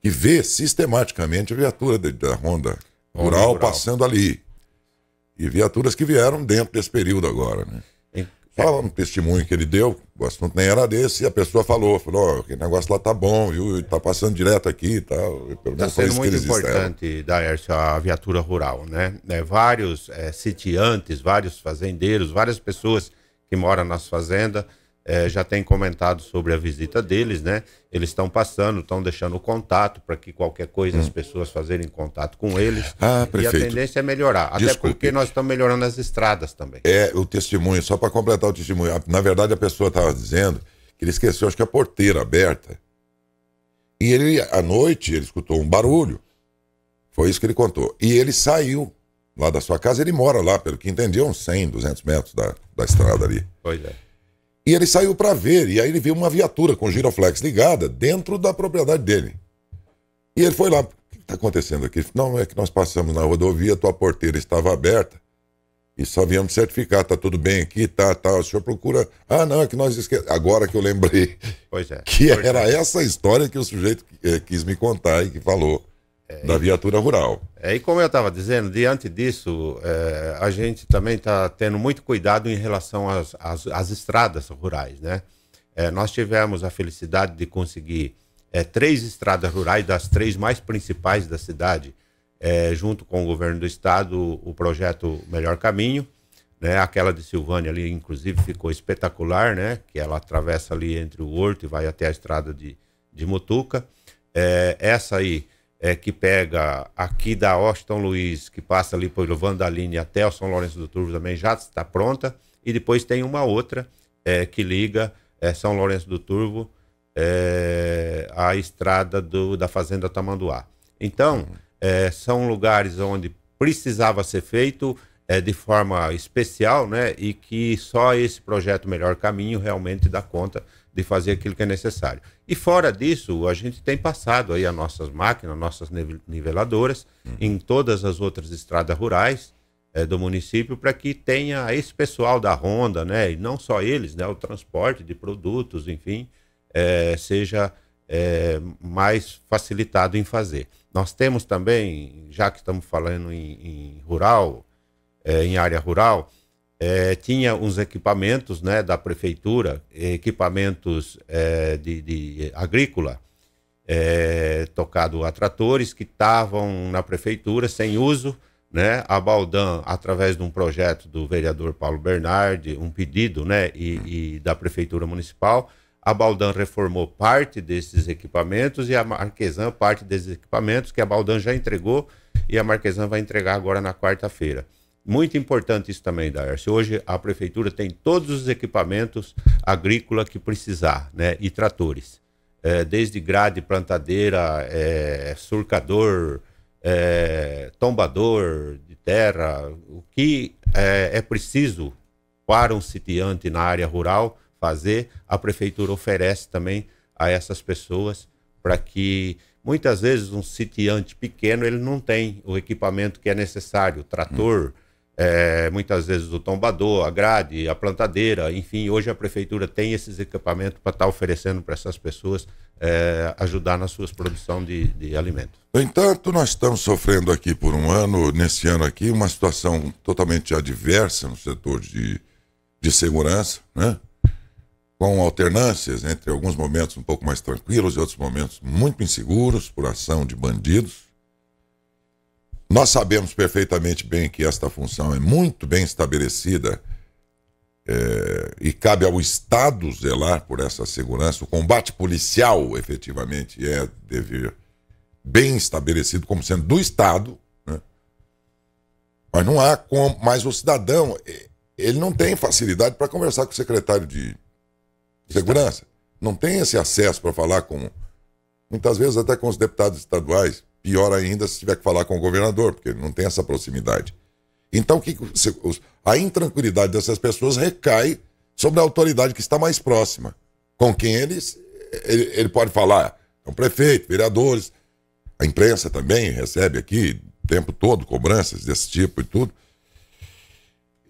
que vê sistematicamente a viatura de, da Honda rural, rural passando ali. E viaturas que vieram dentro desse período agora, né? falava um testemunho que ele deu, o assunto nem era desse, e a pessoa falou, falou, oh, aquele negócio lá tá bom, viu? Tá passando direto aqui e tal. Está sendo muito importante, Daércio, a viatura rural, né? É, vários é, sitiantes, vários fazendeiros, várias pessoas que moram nas fazendas é, já tem comentado sobre a visita deles, né? Eles estão passando, estão deixando o contato para que qualquer coisa hum. as pessoas fazerem contato com eles. Ah, prefeito. E a tendência é melhorar. Desculpe. Até porque nós estamos melhorando as estradas também. É, o testemunho, só para completar o testemunho. Na verdade, a pessoa estava dizendo que ele esqueceu, acho que a porteira aberta. E ele, à noite, ele escutou um barulho. Foi isso que ele contou. E ele saiu lá da sua casa, ele mora lá, pelo que entendi, uns 100, 200 metros da, da estrada ali. Pois é. E ele saiu para ver, e aí ele viu uma viatura com giroflex ligada dentro da propriedade dele. E ele foi lá, o que está acontecendo aqui? Não, é que nós passamos na rodovia, tua porteira estava aberta, e só viemos certificar, está tudo bem aqui, tá, tá, o senhor procura... Ah, não, é que nós esquecemos... Agora que eu lembrei pois é, que era é. essa história que o sujeito eh, quis me contar e que falou é, da viatura rural. É, e como eu estava dizendo, diante disso, é, a gente também está tendo muito cuidado em relação às, às, às estradas rurais, né? É, nós tivemos a felicidade de conseguir é, três estradas rurais, das três mais principais da cidade, é, junto com o governo do estado, o projeto Melhor Caminho, né? Aquela de Silvânia ali, inclusive, ficou espetacular, né? Que ela atravessa ali entre o Horto e vai até a estrada de, de Mutuca. essa aí é, que pega aqui da Washington Luiz, que passa ali pelo Vandaline até o São Lourenço do Turvo também, já está pronta. E depois tem uma outra é, que liga é, São Lourenço do Turvo é, à estrada do, da Fazenda Tamanduá. Então, é, são lugares onde precisava ser feito é, de forma especial, né? E que só esse projeto Melhor Caminho realmente dá conta de fazer aquilo que é necessário. E fora disso, a gente tem passado aí as nossas máquinas, nossas niveladoras, uhum. em todas as outras estradas rurais é, do município, para que tenha esse pessoal da Ronda, né? E não só eles, né? O transporte de produtos, enfim, é, seja é, mais facilitado em fazer. Nós temos também, já que estamos falando em, em rural, em área rural, é, tinha uns equipamentos né, da prefeitura, equipamentos é, de, de, agrícola, é, tocado a tratores que estavam na prefeitura sem uso. Né? A Baldan, através de um projeto do vereador Paulo Bernardi, um pedido né, e, e da prefeitura municipal, a Baldan reformou parte desses equipamentos e a Marquesan parte desses equipamentos que a Baldan já entregou e a Marquesan vai entregar agora na quarta-feira. Muito importante isso também, Darcy. Hoje a prefeitura tem todos os equipamentos agrícola que precisar, né? E tratores. É, desde grade, plantadeira, é, surcador, é, tombador de terra, o que é, é preciso para um sitiante na área rural fazer, a prefeitura oferece também a essas pessoas para que muitas vezes um sitiante pequeno ele não tem o equipamento que é necessário, trator, é, muitas vezes o tombador, a grade, a plantadeira, enfim, hoje a prefeitura tem esses equipamentos para estar tá oferecendo para essas pessoas é, ajudar nas suas produções de, de alimentos. No entanto, nós estamos sofrendo aqui por um ano, nesse ano aqui, uma situação totalmente adversa no setor de, de segurança, né? com alternâncias entre alguns momentos um pouco mais tranquilos e outros momentos muito inseguros por ação de bandidos nós sabemos perfeitamente bem que esta função é muito bem estabelecida é, e cabe ao Estado zelar por essa segurança. O combate policial, efetivamente, é dever bem estabelecido como sendo do Estado, né? mas não há como. Mas o cidadão, ele não tem facilidade para conversar com o secretário de segurança, não tem esse acesso para falar com, muitas vezes até com os deputados estaduais Pior ainda se tiver que falar com o governador, porque não tem essa proximidade. Então, que, a intranquilidade dessas pessoas recai sobre a autoridade que está mais próxima, com quem eles, ele, ele pode falar. Então, prefeito, vereadores, a imprensa também recebe aqui o tempo todo cobranças desse tipo e tudo.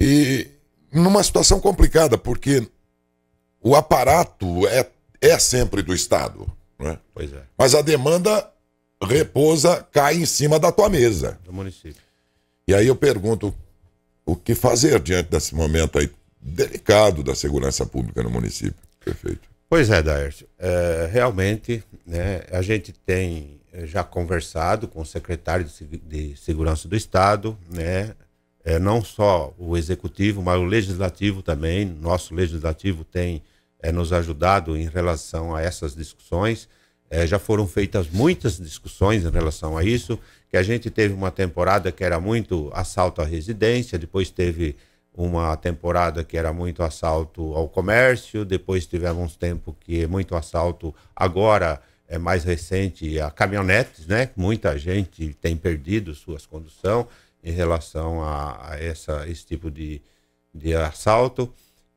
E numa situação complicada, porque o aparato é, é sempre do Estado. Né? Pois é. Mas a demanda repousa cai em cima da tua mesa. Do município. E aí eu pergunto o que fazer diante desse momento aí delicado da segurança pública no município. Perfeito. Pois é, Daércio. É, realmente, né, a gente tem já conversado com o secretário de Segurança do Estado, né, é, não só o executivo, mas o legislativo também. Nosso legislativo tem é, nos ajudado em relação a essas discussões. É, já foram feitas muitas discussões em relação a isso, que a gente teve uma temporada que era muito assalto à residência, depois teve uma temporada que era muito assalto ao comércio, depois tivemos um tempo que é muito assalto agora é mais recente a caminhonetes, né? Muita gente tem perdido suas condução em relação a, a essa, esse tipo de, de assalto.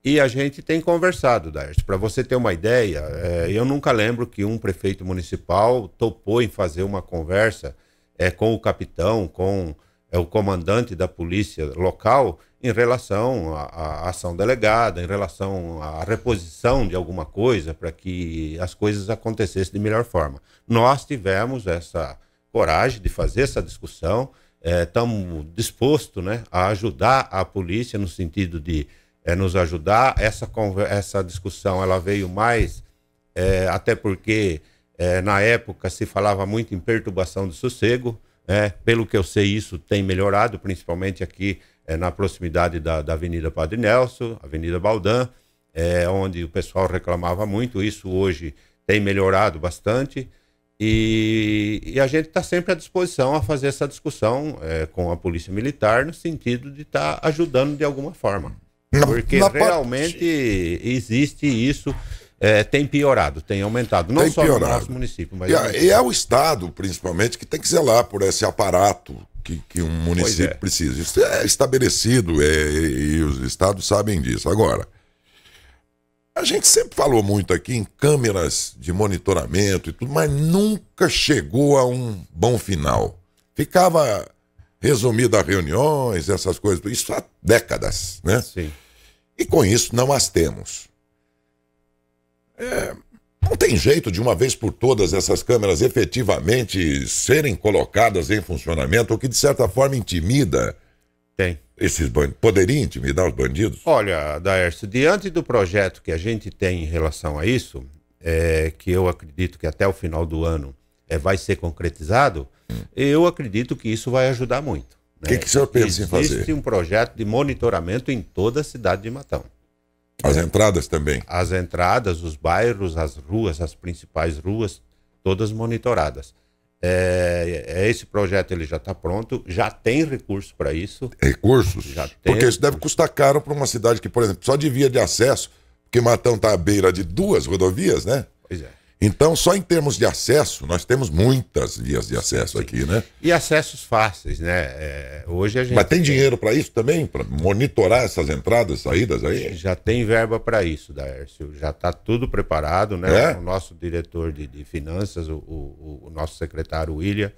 E a gente tem conversado, Darcy. Para você ter uma ideia, é, eu nunca lembro que um prefeito municipal topou em fazer uma conversa é, com o capitão, com é, o comandante da polícia local, em relação à, à ação delegada, em relação à reposição de alguma coisa, para que as coisas acontecessem de melhor forma. Nós tivemos essa coragem de fazer essa discussão, estamos é, dispostos né, a ajudar a polícia no sentido de é, nos ajudar. Essa, essa discussão ela veio mais, é, até porque é, na época se falava muito em perturbação do sossego. Né? pelo que eu sei, isso tem melhorado, principalmente aqui é, na proximidade da, da, Avenida Padre Nelson, Avenida Baldan, é, onde o pessoal reclamava muito. Isso hoje tem melhorado bastante. E, e, a gente está sempre à disposição a fazer essa discussão é, com a Polícia Militar, no sentido de estar tá ajudando de alguma forma porque na realmente parte... existe isso. É, tem piorado, tem aumentado. Não tem só piorado. no nosso município, mas. E, é, é o Estado, principalmente, que tem que zelar por esse aparato que, que um município é. precisa. Isso é estabelecido, é, e os estados sabem disso. Agora, a gente sempre falou muito aqui em câmeras de monitoramento e tudo, mas nunca chegou a um bom final. Ficava resumida reuniões, essas coisas, isso há décadas, né? Sim. E com isso não as temos. É, não tem jeito de uma vez por todas essas câmeras efetivamente serem colocadas em funcionamento, o que de certa forma intimida. Tem. Esses bandidos. Poderia intimidar os bandidos? Olha, Daércio, diante do projeto que a gente tem em relação a isso, é, que eu acredito que até o final do ano é, vai ser concretizado, hum. eu acredito que isso vai ajudar muito. O que, que o senhor pensa em fazer? Existe um projeto de monitoramento em toda a cidade de Matão. As entradas também? As entradas, os bairros, as ruas, as principais ruas, todas monitoradas. É, é, esse projeto ele já está pronto, já tem recurso para isso. Recursos? Já tem porque isso deve custar caro para uma cidade que, por exemplo, só de via de acesso, porque Matão está à beira de duas rodovias, né? Pois é. Então, só em termos de acesso, nós temos muitas vias de acesso aqui, né? E acessos fáceis, né? É, hoje a gente. Mas tem dinheiro para isso também? Para monitorar essas entradas, saídas aí? Já tem verba para isso, Daércio. Já está tudo preparado, né? É? O nosso diretor de, de finanças, o, o, o, nosso secretário William,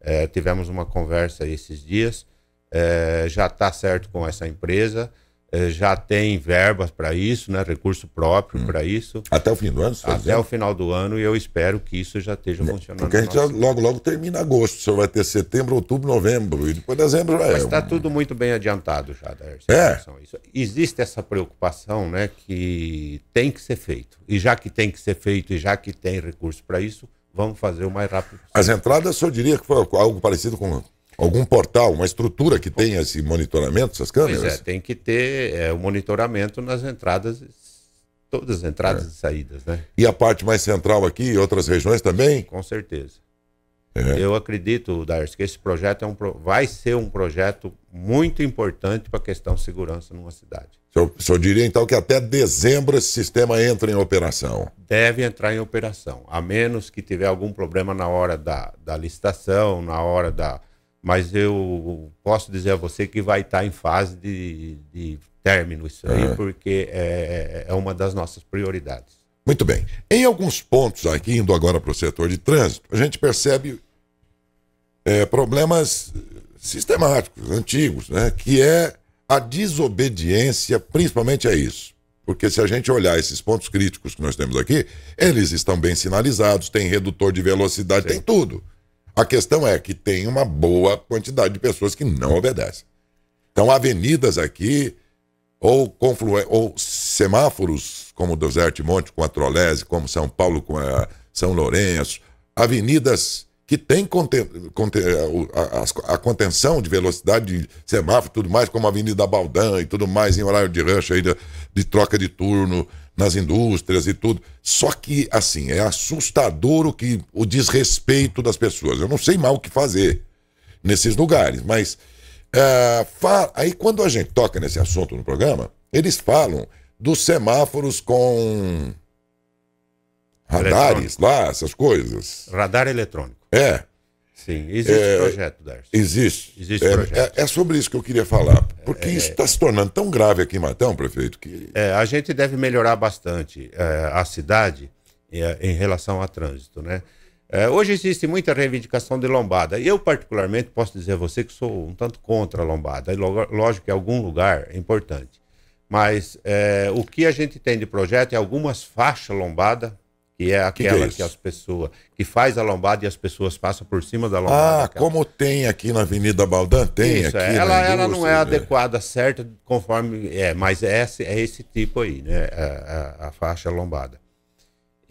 é, tivemos uma conversa esses dias. É, já está certo com essa empresa. Eh, já tem verbas para isso, né? recurso próprio hum. para isso. Até o fim do ano? Até dizendo? o final do ano e eu espero que isso já esteja né? funcionando. Porque a gente já, logo, logo termina agosto. O senhor vai ter setembro, outubro, novembro e depois dezembro vai. Mas está é um... tudo muito bem adiantado já, Darcy. É. Existe essa preocupação né, que tem que ser feito. E já que tem que ser feito e já que tem recurso para isso, vamos fazer o mais rápido possível. As entradas, o senhor diria que foi algo parecido com algum portal, uma estrutura que tenha esse monitoramento, essas câmeras? Pois é, tem que ter é, o é, monitoramento nas entradas, todas as entradas é. e saídas, né? E a parte mais central aqui e outras regiões também? Com certeza. É. Eu acredito, Darcy, que esse projeto é um, vai ser um projeto muito importante para a questão de segurança numa cidade. O senhor, o senhor diria então que até dezembro esse sistema entra em operação? Deve entrar em operação, a menos que tiver algum problema na hora da, da licitação, na hora da, mas eu posso dizer a você que vai estar tá em fase de, de término isso aí, uhum. porque é, é, uma das nossas prioridades. Muito bem. Em alguns pontos aqui, indo agora para o setor de trânsito, a gente percebe é, problemas sistemáticos, antigos, né? que é a desobediência principalmente a isso. Porque se a gente olhar esses pontos críticos que nós temos aqui, eles estão bem sinalizados, tem redutor de velocidade, Sim. tem tudo. A questão é que tem uma boa quantidade de pessoas que não obedecem. Então, avenidas aqui, ou, ou semáforos, como Deserto Monte com a Trolese, como São Paulo com a São Lourenço, avenidas que têm conten conten a, a, contenção de velocidade de semáforo tudo mais, como a Avenida Baldan e tudo mais, em horário de rancho de, de troca de turno, nas indústrias e tudo. Só que, assim, é assustador o, que, o desrespeito das pessoas. Eu não sei mal o que fazer nesses lugares, mas. É, aí, quando a gente toca nesse assunto no programa, eles falam dos semáforos com radares lá, essas coisas. Radar eletrônico. É. Sim, existe é, projeto, Darcy. Existe. Existe é, projeto. É, é, sobre isso que eu queria falar, porque é, é, isso está se tornando tão grave aqui em Matão, prefeito, que... É, a gente deve melhorar bastante a cidade em relação a trânsito, né? hoje existe muita reivindicação de lombada. Eu, particularmente, posso dizer a você que sou um tanto contra a lombada. Lógico que algum lugar é importante. Mas o que a gente tem de projeto é algumas faixas lombada que é aquela que, que, é que, é as pessoas que faz a lombada e as pessoas passam por cima da lombada. Ah, daquela. como tem aqui na Avenida Baldan, tem Isso, aqui. É. Ela, ela não é né? adequada, certa, conforme é, mas é esse, é esse tipo aí, né? A, é, a, é, a faixa lombada.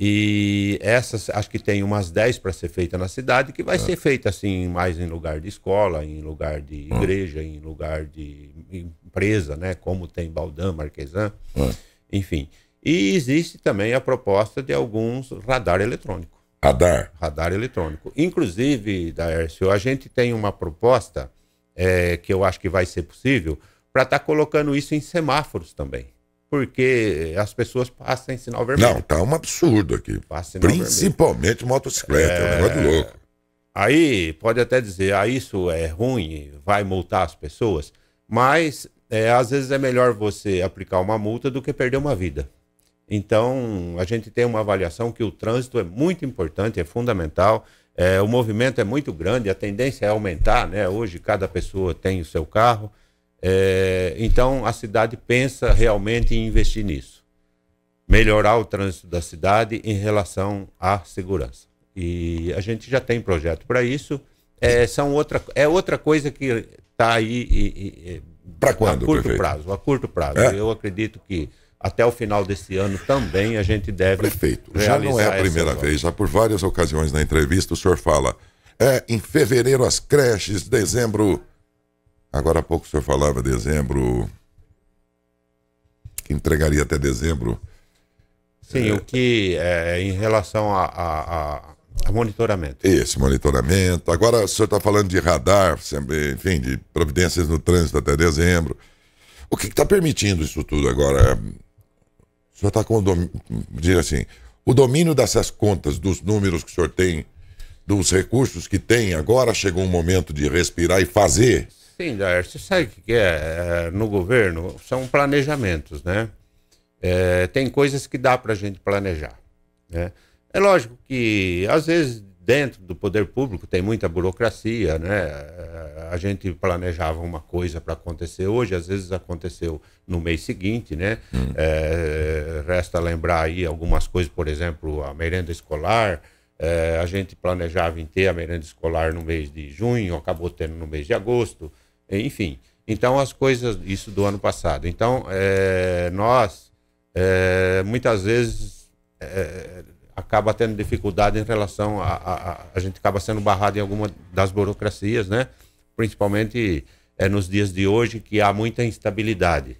E essas, acho que tem umas 10 para ser feita na cidade, que vai ah. ser feita assim, mais em lugar de escola, em lugar de ah. igreja, em lugar de empresa, né? Como tem Baldan, Marquesan, ah. enfim. E existe também a proposta de alguns radar eletrônico. Radar? Radar eletrônico. Inclusive, Daércio, a gente tem uma proposta é, que eu acho que vai ser possível para estar tá colocando isso em semáforos também. Porque as pessoas passam em sinal vermelho. Não, tá um absurdo aqui. Principalmente vermelho. motocicleta, é... é um negócio é. louco. Aí pode até dizer, ah, isso é ruim, vai multar as pessoas, mas é, às vezes é melhor você aplicar uma multa do que perder uma vida. Então, a gente tem uma avaliação que o trânsito é muito importante, é fundamental. É, o movimento é muito grande, a tendência é aumentar, né? Hoje cada pessoa tem o seu carro. É, então, a cidade pensa realmente em investir nisso. Melhorar o trânsito da cidade em relação à segurança. E a gente já tem projeto para isso. É, são outra, é outra coisa que está aí. E, e, para quando? A curto prefeito? prazo. A curto prazo. É? Eu acredito que até o final desse ano também a gente deve. Prefeito, já não é a primeira vez, já por várias ocasiões na entrevista o senhor fala. É, em fevereiro as creches, dezembro. Agora há pouco o senhor falava dezembro. Que entregaria até dezembro. Sim, é... o que é, é em relação a, a, a... monitoramento. Esse monitoramento. Agora o senhor está falando de radar, enfim, de providências no trânsito até dezembro. O que está permitindo isso tudo agora? O senhor está com o domínio, diz assim, o domínio dessas contas, dos números que o senhor tem, dos recursos que tem, agora chegou um momento de respirar e fazer. Sim, Jair, você sabe o que é? é, no governo? São planejamentos, né? É, tem coisas que dá para a gente planejar. Né? É lógico que, às vezes, dentro do poder público tem muita burocracia, né? A gente planejava uma coisa para acontecer hoje, às vezes aconteceu no mês seguinte, né? Hum. É, resta lembrar aí algumas coisas, por exemplo, a merenda escolar. É, a gente planejava em ter a merenda escolar no mês de junho, acabou tendo no mês de agosto, enfim. Então, as coisas, isso do ano passado. Então, é, nós, é, muitas vezes é, acaba tendo dificuldade em relação a, a, a, gente acaba sendo barrado em alguma das burocracias, né? Principalmente é, nos dias de hoje que há muita instabilidade.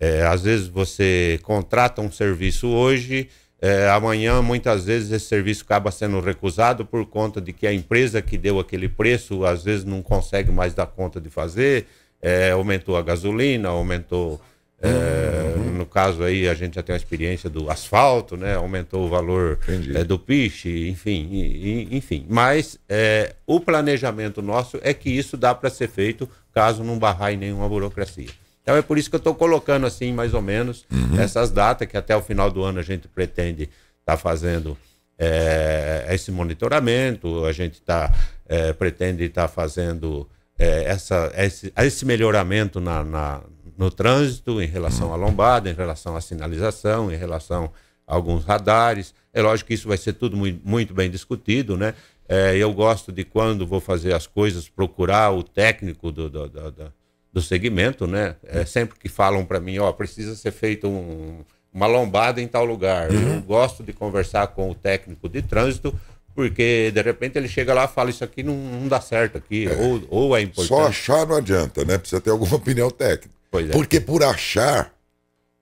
É, às vezes você contrata um serviço hoje, é, amanhã muitas vezes esse serviço acaba sendo recusado por conta de que a empresa que deu aquele preço às vezes não consegue mais dar conta de fazer, é, aumentou a gasolina, aumentou é, No caso aí, a gente já tem a experiência do asfalto, né? Aumentou o valor é, do piche, enfim, e, enfim. Mas é, o planejamento nosso é que isso dá para ser feito caso não barrar em nenhuma burocracia. Então é por isso que eu estou colocando assim, mais ou menos, uhum. essas datas, que até o final do ano a gente pretende estar tá fazendo é, esse monitoramento, a gente tá, é, pretende estar tá fazendo é, essa, esse, esse melhoramento na, na no trânsito, em relação hum. à lombada, em relação à sinalização, em relação a alguns radares. É lógico que isso vai ser tudo muito, bem discutido, né? É, eu gosto de quando vou fazer as coisas, procurar o técnico do, do, do, do segmento, né? É, hum. sempre que falam para mim, ó, oh, precisa ser feito um, uma lombada em tal lugar. Uhum. Eu gosto de conversar com o técnico de trânsito, porque de repente ele chega lá e fala, isso aqui não, não dá certo aqui, é. Ou, ou é importante. Só achar não adianta, né? Precisa ter alguma opinião técnica. É. Porque por achar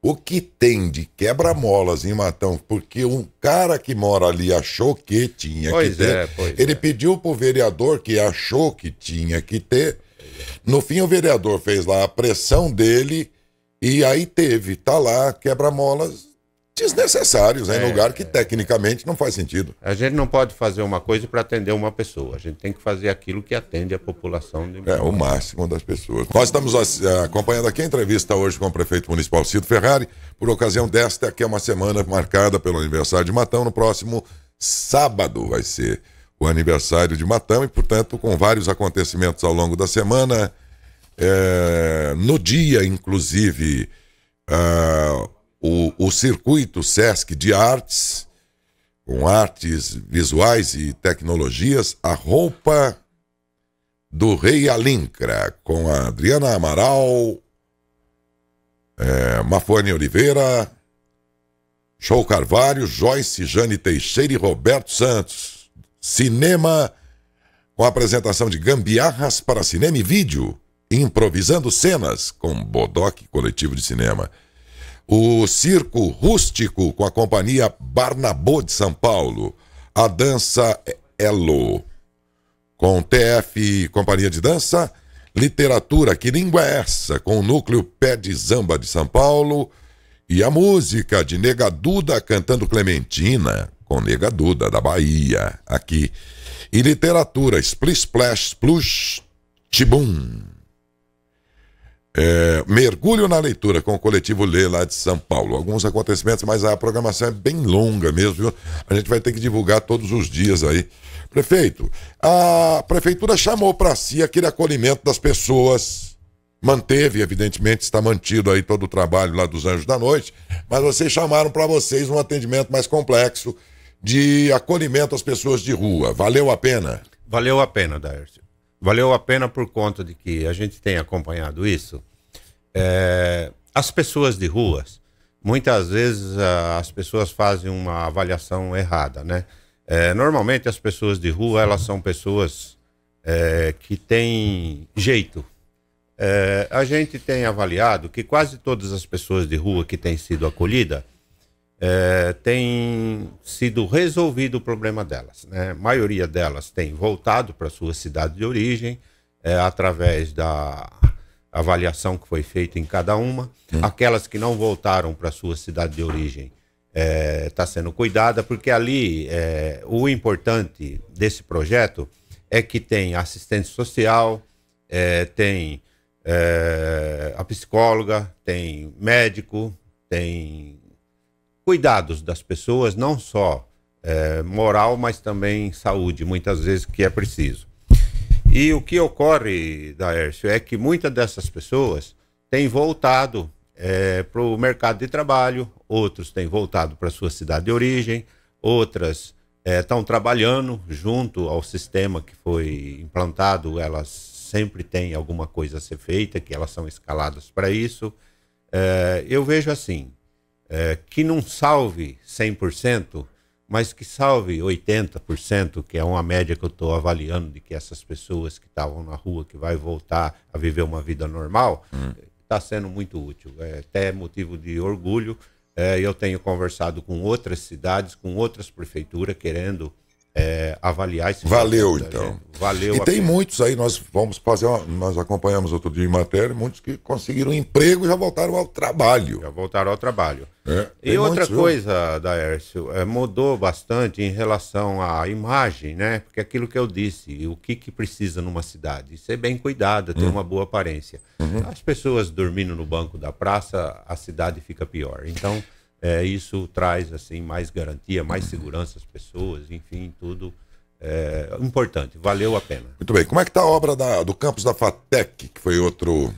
o que tem de quebra-molas em Matão, porque um cara que mora ali achou que tinha pois que é, ter, ele é. pediu pro vereador que achou que tinha que ter. No fim, o vereador fez lá a pressão dele e aí teve, tá lá, quebra-molas desnecessários né? é, em lugar que é. tecnicamente não faz sentido. A gente não pode fazer uma coisa para atender uma pessoa. A gente tem que fazer aquilo que atende a população. De... É, o máximo das pessoas. Nós estamos ah, acompanhando aqui a entrevista hoje com o prefeito municipal Ciro Ferrari, por ocasião desta, que é uma semana marcada pelo aniversário de Matão. No próximo sábado vai ser o aniversário de Matão e, portanto, com vários acontecimentos ao longo da semana. É, no dia, inclusive, uh, o, o circuito SESC de artes, com artes visuais e tecnologias, a roupa do Rei Alincra, com a Adriana Amaral, é, Mafone Oliveira, Show Carvalho, Joyce Jane Teixeira e Roberto Santos. Cinema com apresentação de gambiarras para cinema e vídeo, improvisando cenas com Bodoque Coletivo de Cinema o circo rústico com a companhia Barnabô de São Paulo, a dança Elo, é, é com TF Companhia de Dança, literatura Que Língua é Essa, com o núcleo Pé de Zamba de São Paulo, e a música de Nega Duda cantando Clementina, com Nega Duda da Bahia, aqui. E literatura Splish Splash Plush Tibum. É, mergulho na leitura com o coletivo Lê lá de São Paulo. Alguns acontecimentos, mas a programação é bem longa mesmo. Viu? A gente vai ter que divulgar todos os dias aí. Prefeito, a prefeitura chamou para si aquele acolhimento das pessoas. Manteve, evidentemente, está mantido aí todo o trabalho lá dos Anjos da Noite, mas vocês chamaram para vocês um atendimento mais complexo de acolhimento às pessoas de rua. Valeu a pena? Valeu a pena, Daércio valeu a pena por conta de que a gente tem acompanhado isso. É, as pessoas de ruas, muitas vezes a, as pessoas fazem uma avaliação errada, né? É, normalmente as pessoas de rua elas são pessoas é, que têm jeito. É, a gente tem avaliado que quase todas as pessoas de rua que têm sido acolhidas é, tem sido resolvido o problema delas. Né? A maioria delas tem voltado para sua cidade de origem é, através da avaliação que foi feita em cada uma. Aquelas que não voltaram para sua cidade de origem está é, tá sendo cuidada, porque ali é, o importante desse projeto é que tem assistente social, é, tem é, a psicóloga, tem médico, tem cuidados das pessoas, não só é, moral, mas também saúde, muitas vezes que é preciso. E o que ocorre, Daércio, é que muitas dessas pessoas têm voltado é, para o mercado de trabalho, outros têm voltado para sua cidade de origem, outras estão é, trabalhando junto ao sistema que foi implantado, elas sempre têm alguma coisa a ser feita, que elas são escaladas para isso. É, eu vejo assim, é, que não salve 100%, mas que salve 80%, que é uma média que eu estou avaliando de que essas pessoas que estavam na rua, que vai voltar a viver uma vida normal, está hum. Tá sendo muito útil. É até motivo de orgulho. É, eu tenho conversado com outras cidades, com outras prefeituras, querendo é, avaliar esse Valeu, então. Né? Valeu. E tem pena. muitos aí, nós vamos fazer, uma, nós acompanhamos outro dia em matéria, muitos que conseguiram emprego e já voltaram ao trabalho. Já voltaram ao trabalho. É, e outra muitos, coisa, Daércio, é, mudou bastante em relação à imagem, né? Porque aquilo que eu disse, o que, que precisa numa cidade? Ser é bem cuidada, ter hum. uma boa aparência. Uhum. As pessoas dormindo no banco da praça, a cidade fica pior. Então é, isso traz assim mais garantia, mais segurança às pessoas, enfim, tudo é, importante. Valeu a pena. Muito bem. Como é que está a obra da, do campus da Fatec, que foi outro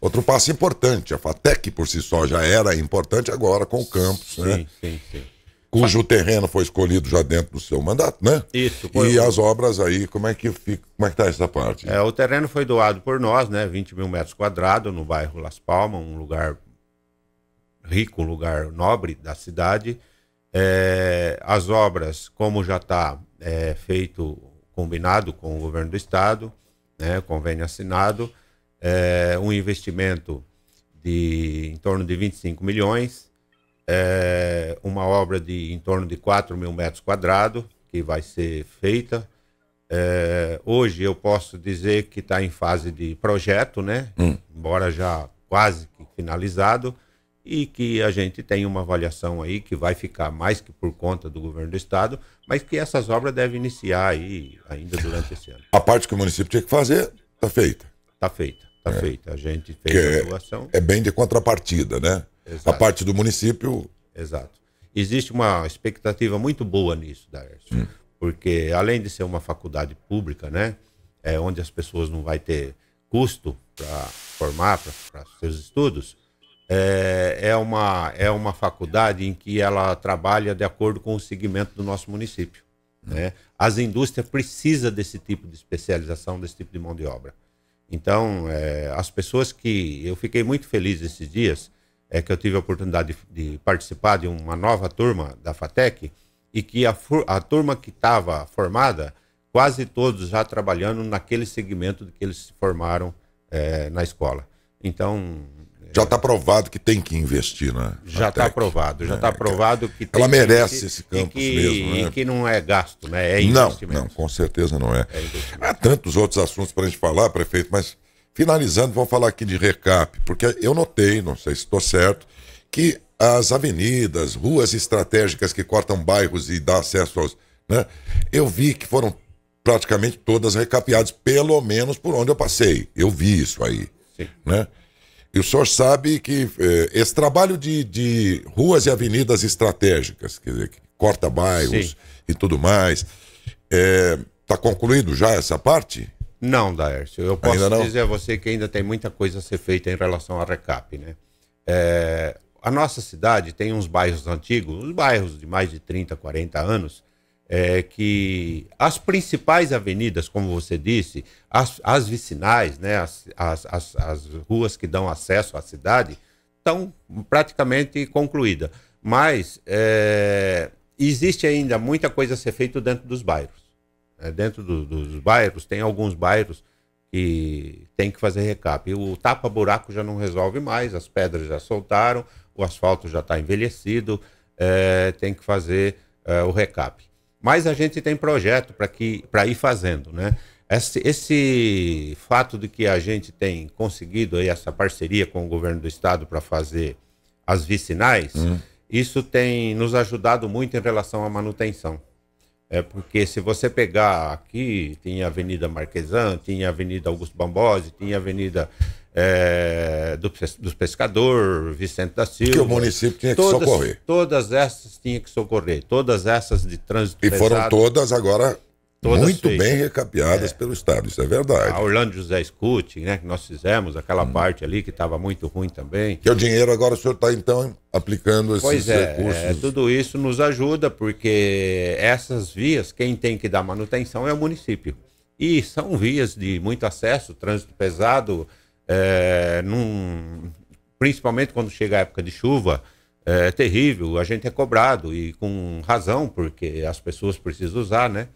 outro passo importante? A Fatec por si só já era importante agora com o campus, né? sim, né? Sim, sim cujo terreno foi escolhido já dentro do seu mandato, né? Isso. Foi... E as obras aí, como é que fica, como é que tá essa parte? É, o terreno foi doado por nós, né? 20 mil metros quadrados no bairro Las Palmas, um lugar rico, um lugar nobre da cidade. É, as obras, como já está é, feito, combinado com o governo do estado, né, convênio assinado, é, um investimento de em torno de 25 milhões, é, uma obra de em torno de 4 mil metros quadrados que vai ser feita. É, hoje eu posso dizer que está em fase de projeto, né? Hum. Embora já quase finalizado e que a gente tem uma avaliação aí que vai ficar mais que por conta do governo do estado, mas que essas obras devem iniciar aí ainda durante esse ano. A parte que o município tinha que fazer está feita. Está feita, está é. feita. A gente fez que a doação. É-, é, bem de contrapartida, né? Exato. A parte do município. Exato. Existe uma expectativa muito boa nisso, Daércio, hum. porque além de ser uma faculdade pública, né, é onde as pessoas não vai ter custo para formar para seus estudos, é, é, uma, é uma faculdade em que ela trabalha de acordo com o segmento do nosso município. Né? As indústrias precisam desse tipo de especialização, desse tipo de mão de obra. Então, é, as pessoas que. Eu fiquei muito feliz esses dias é, que eu tive a oportunidade de, de participar de uma nova turma da FATEC e que a, a turma que estava formada, quase todos já trabalhando naquele segmento que eles se formaram é, na escola. Então, já está provado que tem que investir, né? Já está provado, já está é, tá provado que Ela merece esse campus que, mesmo, né? E que não é gasto, né? É não, não, com certeza não é. é Há tantos outros assuntos para a gente falar, prefeito, mas finalizando, vamos falar aqui de recap, porque eu notei, não sei se estou certo, que as avenidas, ruas estratégicas que cortam bairros e dá acesso aos. Né? Eu vi que foram praticamente todas recapeadas, pelo menos por onde eu passei. Eu vi isso aí. Sim. Né? E o senhor sabe que eh, esse trabalho de, de, ruas e avenidas estratégicas, quer dizer, que corta bairros Sim. e tudo mais, está eh, concluído já essa parte? Não, Daércio. Eu posso dizer a você que ainda tem muita coisa a ser feita em relação à RECAP, né? É, a nossa cidade tem uns bairros antigos, uns bairros de mais de 30, 40 anos, é, que as principais avenidas, como você disse, as, as vicinais, né, as, as, as ruas que dão acesso à cidade, estão praticamente concluídas. Mas é, existe ainda muita coisa a ser feita dentro dos bairros. É, dentro do, dos bairros, tem alguns bairros que tem que fazer recap. E o tapa-buraco já não resolve mais, as pedras já soltaram, o asfalto já está envelhecido, é, tem que fazer é, o recap. Mas a gente tem projeto para ir fazendo, né? Esse, esse, fato de que a gente tem conseguido aí essa parceria com o governo do estado para fazer as vicinais, uhum. isso tem nos ajudado muito em relação à manutenção. É porque se você pegar aqui, tinha a Avenida Marquesan, tinha a Avenida Augusto Bambosi, tinha a Avenida é, do, dos pescadores, Vicente da Silva. Que o município tinha que socorrer. Todas essas tinham que socorrer, todas essas de trânsito E pesado, foram todas agora Todas muito feitas. bem recapeadas é. pelo Estado, isso é verdade. A Orlando José Scuti, né, que nós fizemos, aquela hum. parte ali que estava muito ruim também. Que o dinheiro agora o senhor está, então, aplicando esses pois é, recursos. É, tudo isso nos ajuda, porque essas vias, quem tem que dar manutenção é o município. E são vias de muito acesso, trânsito pesado, é, num, principalmente quando chega a época de chuva, é terrível, a gente é cobrado e com razão, porque as pessoas precisam usar, né?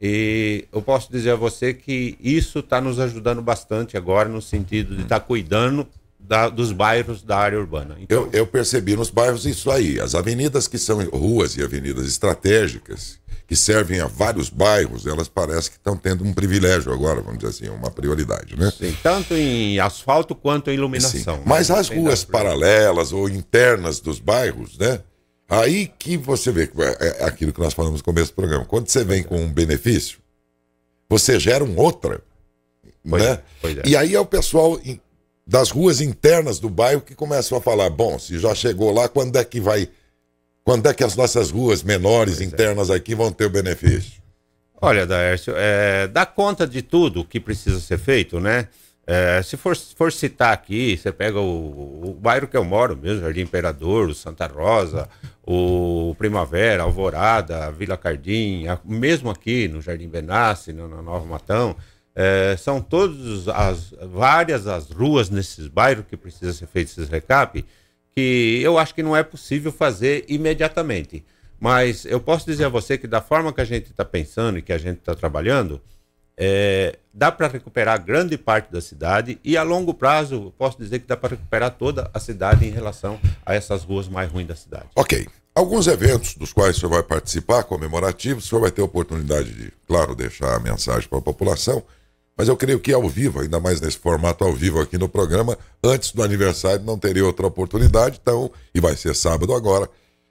E eu posso dizer a você que isso está nos ajudando bastante agora, no sentido de estar tá cuidando da, dos bairros da área urbana. Então... Eu, eu percebi nos bairros isso aí. As avenidas que são ruas e avenidas estratégicas, que servem a vários bairros, elas parecem que estão tendo um privilégio agora, vamos dizer assim, uma prioridade, né? Sim, tanto em asfalto quanto em iluminação. Sim. Né? Mas né? as ruas paralelas ou internas dos bairros, né? Aí que você vê, é, é aquilo que nós falamos no começo do programa, quando você vem com um benefício, você gera um outra, pois né? É, pois é. E aí é o pessoal das ruas internas do bairro que começam a falar, bom, se já chegou lá, quando é que vai quando é que as nossas ruas menores, é. internas aqui, vão ter o benefício? Olha, Daércio, é, dá conta de tudo que precisa ser feito, né? É, se for, for, citar aqui, você pega o, o, bairro que eu moro mesmo, Jardim Imperador, o Santa Rosa, o Primavera, Alvorada, Vila Cardim, mesmo aqui no Jardim Benassi, no, no Nova Matão, é, são todas as várias as ruas nesses bairros que precisa ser feito esses recapes que eu acho que não é possível fazer imediatamente. Mas eu posso dizer a você que da forma que a gente está pensando e que a gente está trabalhando, é, dá para recuperar grande parte da cidade e a longo prazo posso dizer que dá para recuperar toda a cidade em relação a essas ruas mais ruins da cidade. Ok. Alguns eventos dos quais o senhor vai participar, comemorativos, o senhor vai ter oportunidade de, claro, deixar a mensagem para a população. Mas eu creio que ao vivo, ainda mais nesse formato ao vivo aqui no programa, antes do aniversário não teria outra oportunidade, então, e vai ser sábado agora.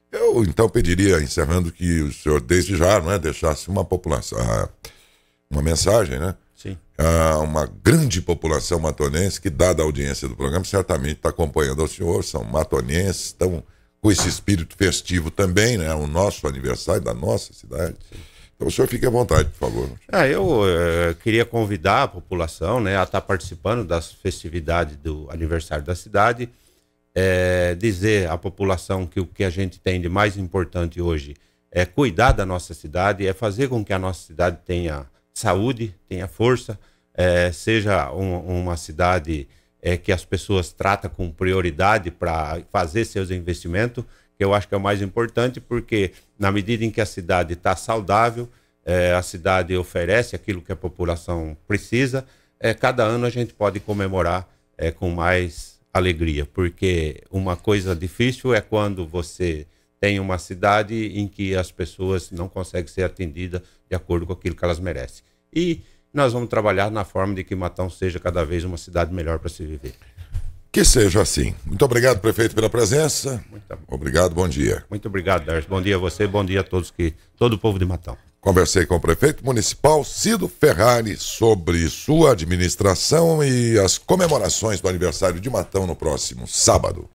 Eu então pediria, encerrando, que o senhor desde já é deixasse uma população, ah, uma mensagem, né? Sim. A ah, uma grande população matonense que, dada a audiência do programa, certamente está acompanhando o senhor, são matonenses, estão com esse espírito festivo também, né? O nosso aniversário da nossa cidade. Sim. Então o senhor fique à vontade, por favor. Ah, eu eh, queria convidar a população né, a estar tá participando das festividades do aniversário da cidade. É, dizer à população que o que a gente tem de mais importante hoje é cuidar da nossa cidade, é fazer com que a nossa cidade tenha saúde, tenha força, é, seja um, uma cidade é, que as pessoas tratam com prioridade para fazer seus investimentos que eu acho que é o mais importante, porque na medida em que a cidade está saudável, é, a cidade oferece aquilo que a população precisa, é, cada ano a gente pode comemorar é, com mais alegria, porque uma coisa difícil é quando você tem uma cidade em que as pessoas não conseguem ser atendidas de acordo com aquilo que elas merecem. E nós vamos trabalhar na forma de que Matão seja cada vez uma cidade melhor para se viver. Que seja assim. Muito obrigado, prefeito, pela presença. Muito obrigado, bom dia. Muito obrigado, Darcio. Bom dia a você, bom dia a todos que. todo o povo de Matão. Conversei com o prefeito municipal Cido Ferrari sobre sua administração e as comemorações do aniversário de Matão no próximo sábado.